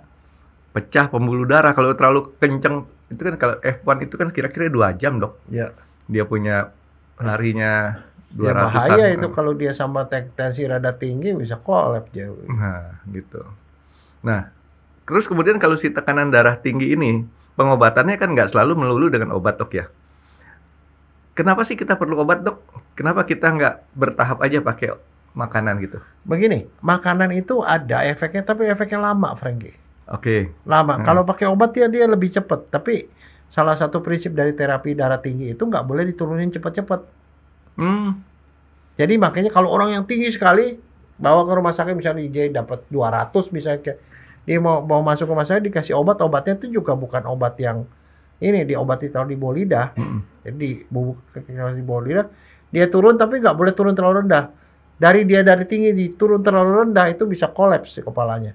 pecah pembuluh darah kalau terlalu kenceng. Itu kan kalau F1 itu kan kira-kira dua jam, Dok. Iya. Dia punya larinya ya, dua ya, bahaya itu kalau dia sama tensi rada tinggi bisa kolap jauh. Nah, gitu. Nah, terus kemudian kalau si tekanan darah tinggi ini pengobatannya kan nggak selalu melulu dengan obat, Dok ya. Kenapa sih kita perlu obat dok? Kenapa kita nggak bertahap aja pakai makanan gitu? Begini, makanan itu ada efeknya, tapi efeknya lama, Frankie. Oke. Okay. Lama. Hmm. Kalau pakai obat ya dia lebih cepat. Tapi salah satu prinsip dari terapi darah tinggi itu nggak boleh diturunin cepat-cepat. Hmm. Jadi makanya kalau orang yang tinggi sekali bawa ke rumah sakit misalnya dia dapat 200 misalnya dia mau mau masuk rumah sakit dikasih obat obatnya itu juga bukan obat yang ini diobati terlalu di bawah lidah. Hmm. Jadi bubuk harus di bawah lidah. Dia turun tapi nggak boleh turun terlalu rendah. Dari dia dari tinggi diturun terlalu rendah itu bisa kolaps kepalanya.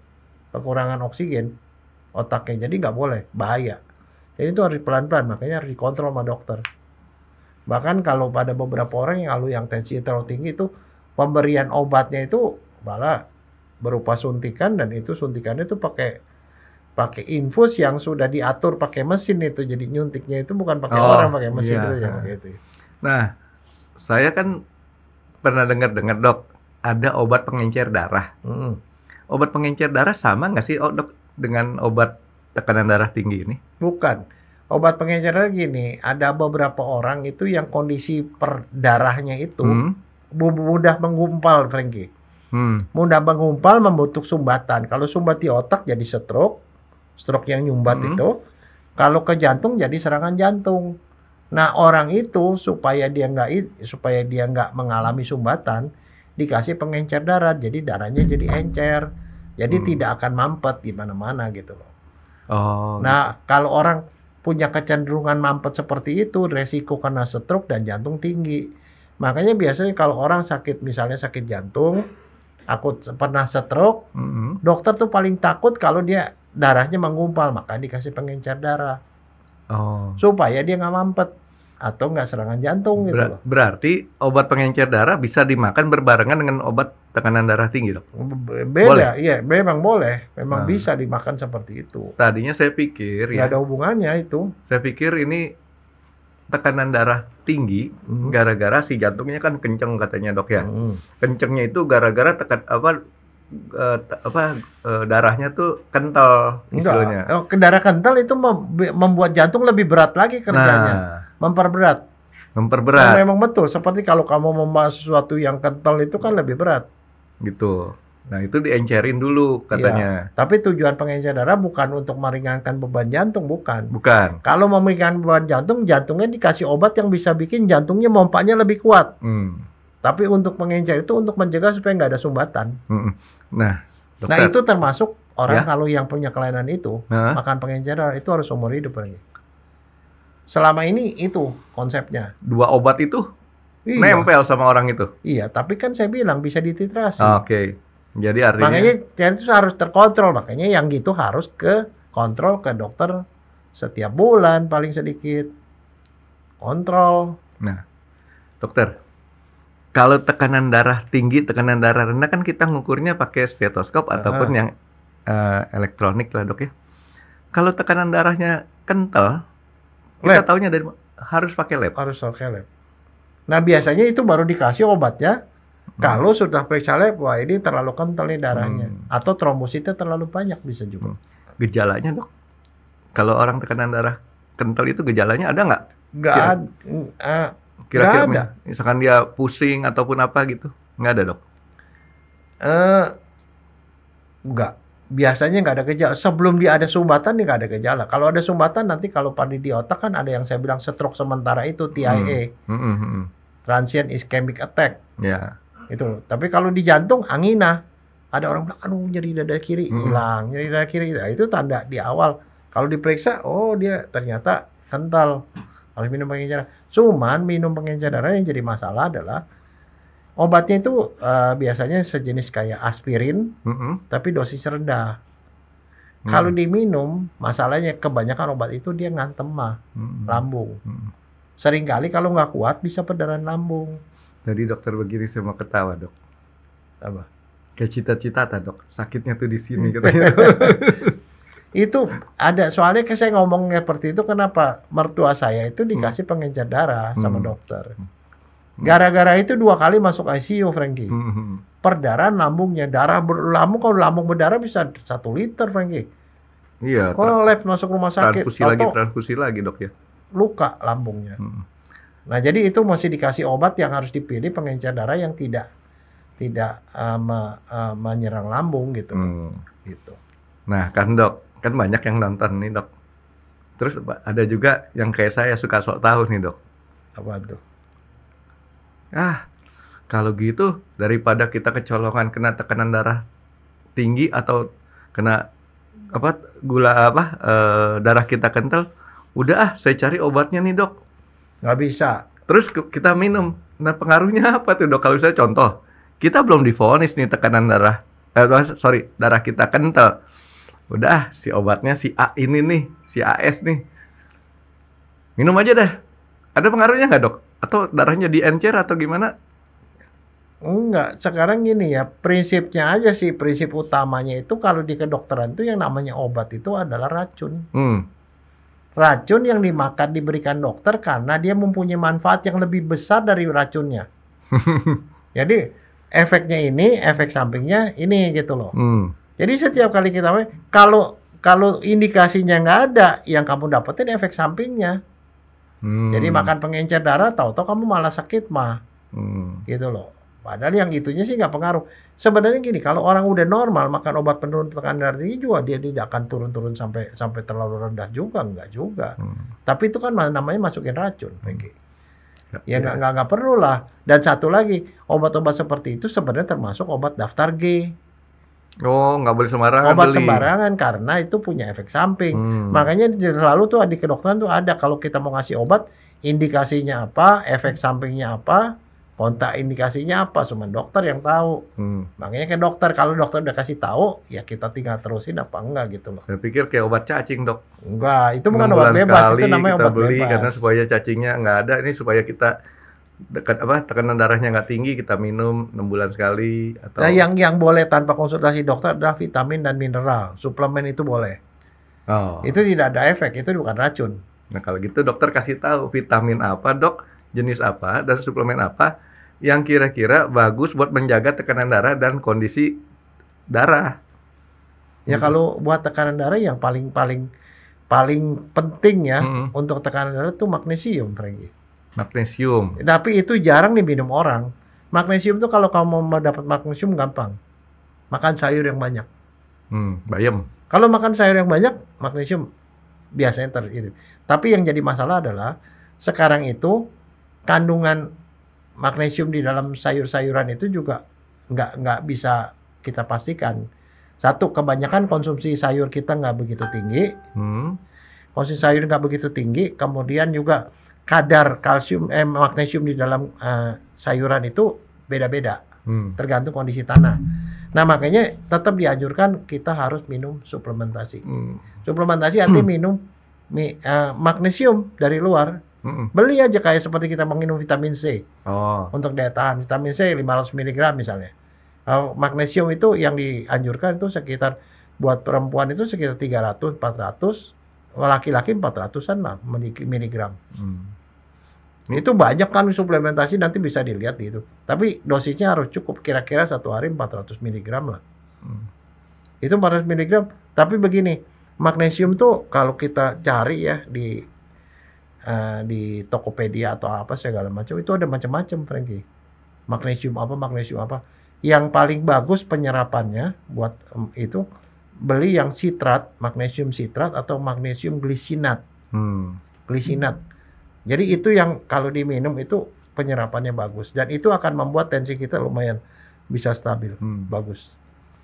Kekurangan oksigen otaknya. Jadi nggak boleh, bahaya. Jadi itu harus pelan-pelan, makanya harus dikontrol sama dokter. Bahkan kalau pada beberapa orang yang lalu yang tensi terlalu tinggi itu pemberian obatnya itu malah berupa suntikan dan itu suntikannya itu pakai pakai infus yang sudah diatur pakai mesin itu jadi nyuntiknya itu bukan pakai oh, orang pakai mesin iya. itu ya gitu. Ya. Nah, saya kan pernah dengar-dengar dok ada obat pengencer darah. Hmm. Obat pengencer darah sama nggak sih oh, dok dengan obat tekanan darah tinggi ini? Bukan. Obat pengencer darah gini, ada beberapa orang itu yang kondisi per darahnya itu hmm. mudah menggumpal, Frankie. Hmm. Mudah menggumpal membutuhkan sumbatan. Kalau sumbat di otak jadi stroke, stroke yang nyumbat hmm. itu kalau ke jantung jadi serangan jantung. Nah orang itu supaya dia nggak supaya dia nggak mengalami sumbatan dikasih pengencer darah jadi darahnya jadi encer jadi hmm. tidak akan mampet di mana-mana gitu loh. Oh. Nah gitu. kalau orang punya kecenderungan mampet seperti itu resiko kena stroke dan jantung tinggi. Makanya biasanya kalau orang sakit misalnya sakit jantung, aku pernah stroke, -hmm. dokter tuh paling takut kalau dia darahnya menggumpal maka dikasih pengencer darah oh. supaya dia nggak mampet atau nggak serangan jantung gitu Ber gitu loh. Berarti obat pengencer darah bisa dimakan berbarengan dengan obat tekanan darah tinggi dok? Beda, boleh. iya memang boleh, memang nah. bisa dimakan seperti itu. Tadinya saya pikir ya nggak ya, ada hubungannya itu. Saya pikir ini tekanan darah tinggi hmm. gara-gara -hmm. si jantungnya kan kenceng katanya dok ya. -hmm. Kencengnya itu gara-gara tekan apa uh, apa uh, darahnya tuh kental istilahnya. Enggak. Oh, darah kental itu membuat jantung lebih berat lagi kerjanya, nah, memperberat. Memperberat. Nah, memang betul. Seperti kalau kamu memas sesuatu yang kental itu kan lebih berat. Gitu. Nah itu diencerin dulu katanya. Ya, tapi tujuan pengencer darah bukan untuk meringankan beban jantung, bukan. Bukan. Kalau meringankan beban jantung, jantungnya dikasih obat yang bisa bikin jantungnya mompanya lebih kuat. Hmm. Tapi untuk pengencer itu untuk mencegah supaya nggak ada sumbatan. Nah, nah, dokter. nah itu termasuk orang ya? kalau yang punya kelainan itu nah. makan pengencer itu harus umur hidup lagi. Selama ini itu konsepnya. Dua obat itu iya. nempel sama orang itu. Iya, tapi kan saya bilang bisa dititrasi. Oke. Okay. Jadi artinya makanya ya, itu harus terkontrol. Makanya yang gitu harus ke kontrol ke dokter setiap bulan paling sedikit. Kontrol. Nah, dokter, kalau tekanan darah tinggi, tekanan darah rendah kan kita ngukurnya pakai stetoskop uh. ataupun yang uh, elektronik lah dok ya. Kalau tekanan darahnya kental, lab. kita tahunya dari harus pakai lab. Harus pakai lab. Nah biasanya itu baru dikasih obatnya. Hmm. Kalau sudah periksa lab, wah ini terlalu kental nih darahnya, hmm. atau trombositnya terlalu banyak bisa juga. Hmm. Gejalanya dok, kalau orang tekanan darah kental itu gejalanya ada nggak? Nggak iya. ada. Uh, Kira-kira ada. misalkan dia pusing ataupun apa gitu, nggak ada dok? Eh, uh, nggak. Biasanya nggak ada gejala. Sebelum dia ada sumbatan, nih nggak ada gejala. Kalau ada sumbatan, nanti kalau pada di otak kan ada yang saya bilang stroke sementara itu TIA, hmm. hmm. Hmm, hmm, hmm. transient ischemic attack. Ya. Yeah. Itu. Tapi kalau di jantung angina, ada orang bilang, aduh nyeri dada kiri hmm. hilang, nyeri dada kiri. Nah, itu tanda di awal. Kalau diperiksa, oh dia ternyata kental harus minum pengencer. darah. Cuman minum pengencer darah yang jadi masalah adalah obatnya itu uh, biasanya sejenis kayak aspirin, mm -hmm. tapi dosis rendah. Mm. Kalau diminum, masalahnya kebanyakan obat itu dia mah mm -hmm. lambung. Mm -hmm. Seringkali kalau nggak kuat bisa perdarahan lambung. Jadi dokter begini saya mau ketawa dok. Apa? Kayak cita-cita dok. Sakitnya tuh di sini katanya itu ada soalnya ke saya ngomongnya seperti itu kenapa mertua saya itu hmm. dikasih pengencer darah hmm. sama dokter hmm. gara-gara itu dua kali masuk ICU Frankie hmm. perdarahan lambungnya darah berlambung kalau lambung berdarah bisa satu liter Frankie iya kalau lab masuk rumah sakit transfusi lagi transfusi lagi dok ya luka lambungnya hmm. nah jadi itu masih dikasih obat yang harus dipilih pengencer darah yang tidak tidak uh, me, uh, menyerang lambung gitu hmm. gitu nah kan dok Kan banyak yang nonton nih dok. Terus ada juga yang kayak saya suka sok tahu nih dok. Apa tuh? Ah, kalau gitu daripada kita kecolongan kena tekanan darah tinggi atau kena apa gula apa e, darah kita kental, udah ah saya cari obatnya nih dok. Nggak bisa. Terus kita minum. Nah pengaruhnya apa tuh dok? Kalau saya contoh, kita belum difonis nih tekanan darah, eh, sorry darah kita kental udah ah, si obatnya si A ini nih si AS nih minum aja dah ada pengaruhnya nggak dok atau darahnya diencer atau gimana Enggak, sekarang gini ya, prinsipnya aja sih, prinsip utamanya itu kalau di kedokteran itu yang namanya obat itu adalah racun. Hmm. Racun yang dimakan diberikan dokter karena dia mempunyai manfaat yang lebih besar dari racunnya. Jadi efeknya ini, efek sampingnya ini gitu loh. Hmm. Jadi setiap kali kita kalau kalau indikasinya nggak ada, yang kamu dapetin efek sampingnya. Hmm. Jadi makan pengencer darah, tahu-tahu kamu malah sakit mah, hmm. gitu loh. Padahal yang itunya sih nggak pengaruh. Sebenarnya gini, kalau orang udah normal makan obat penurun tekanan darah tinggi juga dia tidak akan turun-turun sampai sampai terlalu rendah juga, nggak juga. Hmm. Tapi itu kan namanya masukin racun, Hmm. Ya, ya nggak ya. nggak perlu lah. Dan satu lagi, obat-obat seperti itu sebenarnya termasuk obat daftar G. Oh, nggak boleh sembarangan Obat beli. sembarangan karena itu punya efek samping. Hmm. Makanya selalu tuh di kedokteran tuh ada kalau kita mau ngasih obat, indikasinya apa, efek sampingnya apa, kontak indikasinya apa, cuma dokter yang tahu. Hmm. Makanya ke dokter kalau dokter udah kasih tahu, ya kita tinggal terusin apa enggak gitu loh. Saya pikir kayak obat cacing, Dok. Enggak, itu bukan obat bebas, itu namanya kita obat beli bebas. karena supaya cacingnya nggak ada, ini supaya kita dekat apa tekanan darahnya nggak tinggi kita minum enam bulan sekali atau nah, yang yang boleh tanpa konsultasi dokter adalah vitamin dan mineral suplemen itu boleh oh. itu tidak ada efek itu bukan racun nah kalau gitu dokter kasih tahu vitamin apa dok jenis apa dan suplemen apa yang kira-kira bagus buat menjaga tekanan darah dan kondisi darah ya gitu. kalau buat tekanan darah yang paling paling paling penting ya mm -hmm. untuk tekanan darah itu magnesium Frankie Magnesium. Tapi itu jarang diminum orang. Magnesium tuh kalau kamu mau dapat magnesium gampang. Makan sayur yang banyak. Hmm, bayam. Kalau makan sayur yang banyak, magnesium biasanya teririt. Tapi yang jadi masalah adalah sekarang itu kandungan magnesium di dalam sayur-sayuran itu juga nggak nggak bisa kita pastikan. Satu kebanyakan konsumsi sayur kita nggak begitu tinggi, hmm. konsumsi sayur nggak begitu tinggi, kemudian juga kadar kalsium eh, magnesium di dalam uh, sayuran itu beda-beda hmm. tergantung kondisi tanah. Nah makanya tetap dianjurkan kita harus minum suplementasi. Hmm. Suplementasi arti hmm. minum mi, uh, magnesium dari luar. Hmm. Beli aja kayak seperti kita minum vitamin C oh. untuk daya tahan. Vitamin C 500 mg misalnya. Uh, magnesium itu yang dianjurkan itu sekitar buat perempuan itu sekitar 300 400 laki-laki 400-an lah miligram. Hmm. Itu banyak kan suplementasi nanti bisa dilihat gitu. itu. Tapi dosisnya harus cukup kira-kira satu hari 400 miligram lah. Hmm. Itu 400 miligram. Tapi begini, magnesium tuh kalau kita cari ya di uh, di Tokopedia atau apa segala macam itu ada macam-macam Frankie. Magnesium apa, magnesium apa. Yang paling bagus penyerapannya buat um, itu beli yang sitrat, magnesium sitrat atau magnesium glisinat. Hmm. Glisinat. Jadi itu yang kalau diminum itu penyerapannya bagus dan itu akan membuat tensi kita lumayan bisa stabil, hmm. bagus.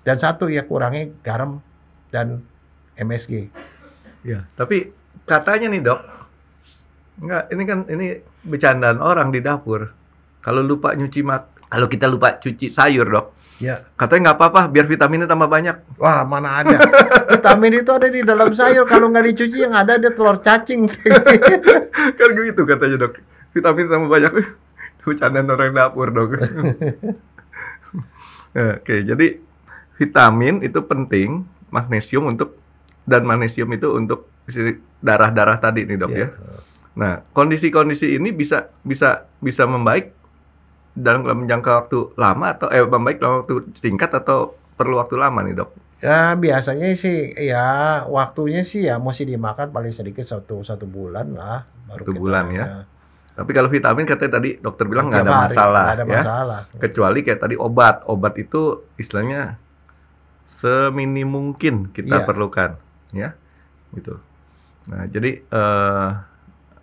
Dan satu ya kurangi garam dan MSG. Ya, tapi katanya nih dok, enggak ini kan ini bercandaan orang di dapur. Kalau lupa nyuci mak, kalau kita lupa cuci sayur dok, Ya. Katanya nggak apa-apa, biar vitaminnya tambah banyak. Wah, mana ada. Vitamin itu ada di dalam sayur. Kalau nggak dicuci, yang ada ada telur cacing. kan gitu katanya dok. Vitamin tambah banyak. Bercandaan orang dapur dok. Eh, oke, jadi vitamin itu penting. Magnesium untuk dan magnesium itu untuk darah-darah tadi nih dok ya. ya. Nah, kondisi-kondisi ini bisa bisa bisa membaik dalam jangka waktu lama atau eh membaik dalam waktu singkat atau perlu waktu lama nih dok? Ya biasanya sih ya waktunya sih ya mesti dimakan paling sedikit satu satu bulan lah. Baru satu bulan ya. ya. Tapi kalau vitamin katanya tadi dokter bilang nggak ada masalah, gak ada ya. masalah. Kecuali kayak tadi obat, obat itu istilahnya semini mungkin kita ya. perlukan, ya, gitu. Nah jadi eh,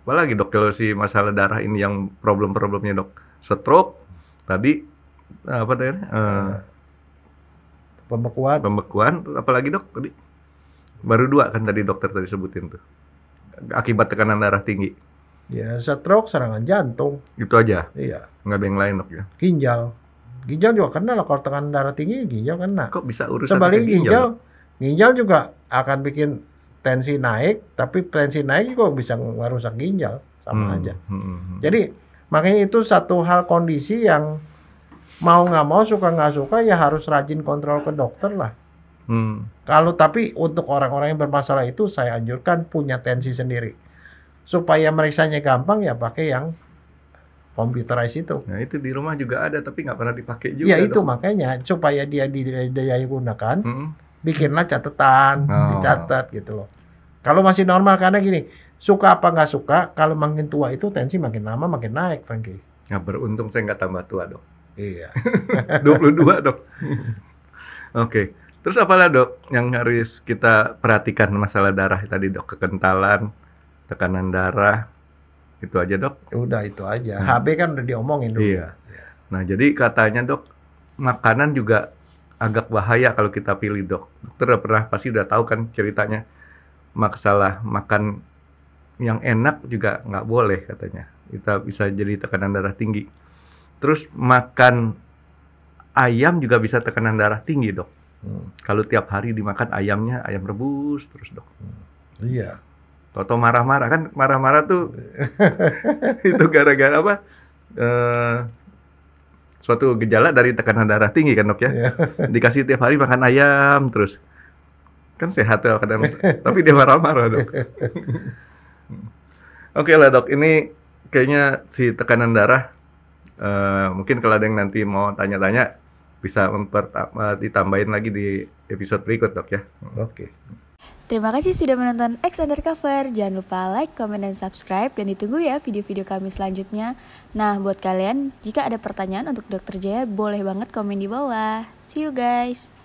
apa dok kalau si masalah darah ini yang problem-problemnya dok? stroke tadi apa tadi uh, pembekuan pembekuan apalagi dok tadi baru dua kan tadi dokter tadi sebutin tuh akibat tekanan darah tinggi ya stroke serangan jantung itu aja iya nggak ada yang lain dok ya ginjal ginjal juga kena lah kalau tekanan darah tinggi ginjal kena kok bisa urusan sebaliknya ginjal ginjal, ginjal juga akan bikin tensi naik tapi tensi naik kok bisa merusak ginjal sama hmm, aja hmm. hmm, hmm. jadi Makanya itu satu hal kondisi yang mau nggak mau suka nggak suka ya harus rajin kontrol ke dokter lah. Hmm. Kalau tapi untuk orang-orang yang bermasalah itu saya anjurkan punya tensi sendiri supaya meriksanya gampang ya pakai yang computerized itu. Nah itu di rumah juga ada tapi nggak pernah dipakai juga. Ya itu makanya supaya dia daya gunakan, hmm. bikinlah catatan, oh. dicatat gitu loh. Kalau masih normal karena gini, suka apa nggak suka, kalau makin tua itu tensi makin lama makin naik, Franky. Nah, beruntung saya nggak tambah tua, dok. Iya. 22, dok. Oke. Okay. Terus apalah, dok, yang harus kita perhatikan masalah darah tadi, dok? Kekentalan, tekanan darah, itu aja, dok? Udah, itu aja. Hmm. HB kan udah diomongin, dulu. Iya. Nah, jadi katanya, dok, makanan juga agak bahaya kalau kita pilih, dok. Dokter pernah pasti udah tahu kan ceritanya masalah makan yang enak juga nggak boleh katanya kita bisa jadi tekanan darah tinggi terus makan ayam juga bisa tekanan darah tinggi dok hmm. kalau tiap hari dimakan ayamnya ayam rebus terus dok hmm. iya Toto marah-marah kan marah-marah tuh itu gara-gara apa uh, suatu gejala dari tekanan darah tinggi kan dok ya iya. dikasih tiap hari makan ayam terus kan sehat ya kadang tapi dia marah-marah dok Oke okay lah dok, ini kayaknya si tekanan darah uh, mungkin kalau ada yang nanti mau tanya-tanya bisa ditambahin lagi di episode berikut dok ya. Oke. Okay. Terima kasih sudah menonton X Undercover. Jangan lupa like, comment, dan subscribe. Dan ditunggu ya video-video kami selanjutnya. Nah, buat kalian, jika ada pertanyaan untuk Dokter Jaya, boleh banget komen di bawah. See you guys!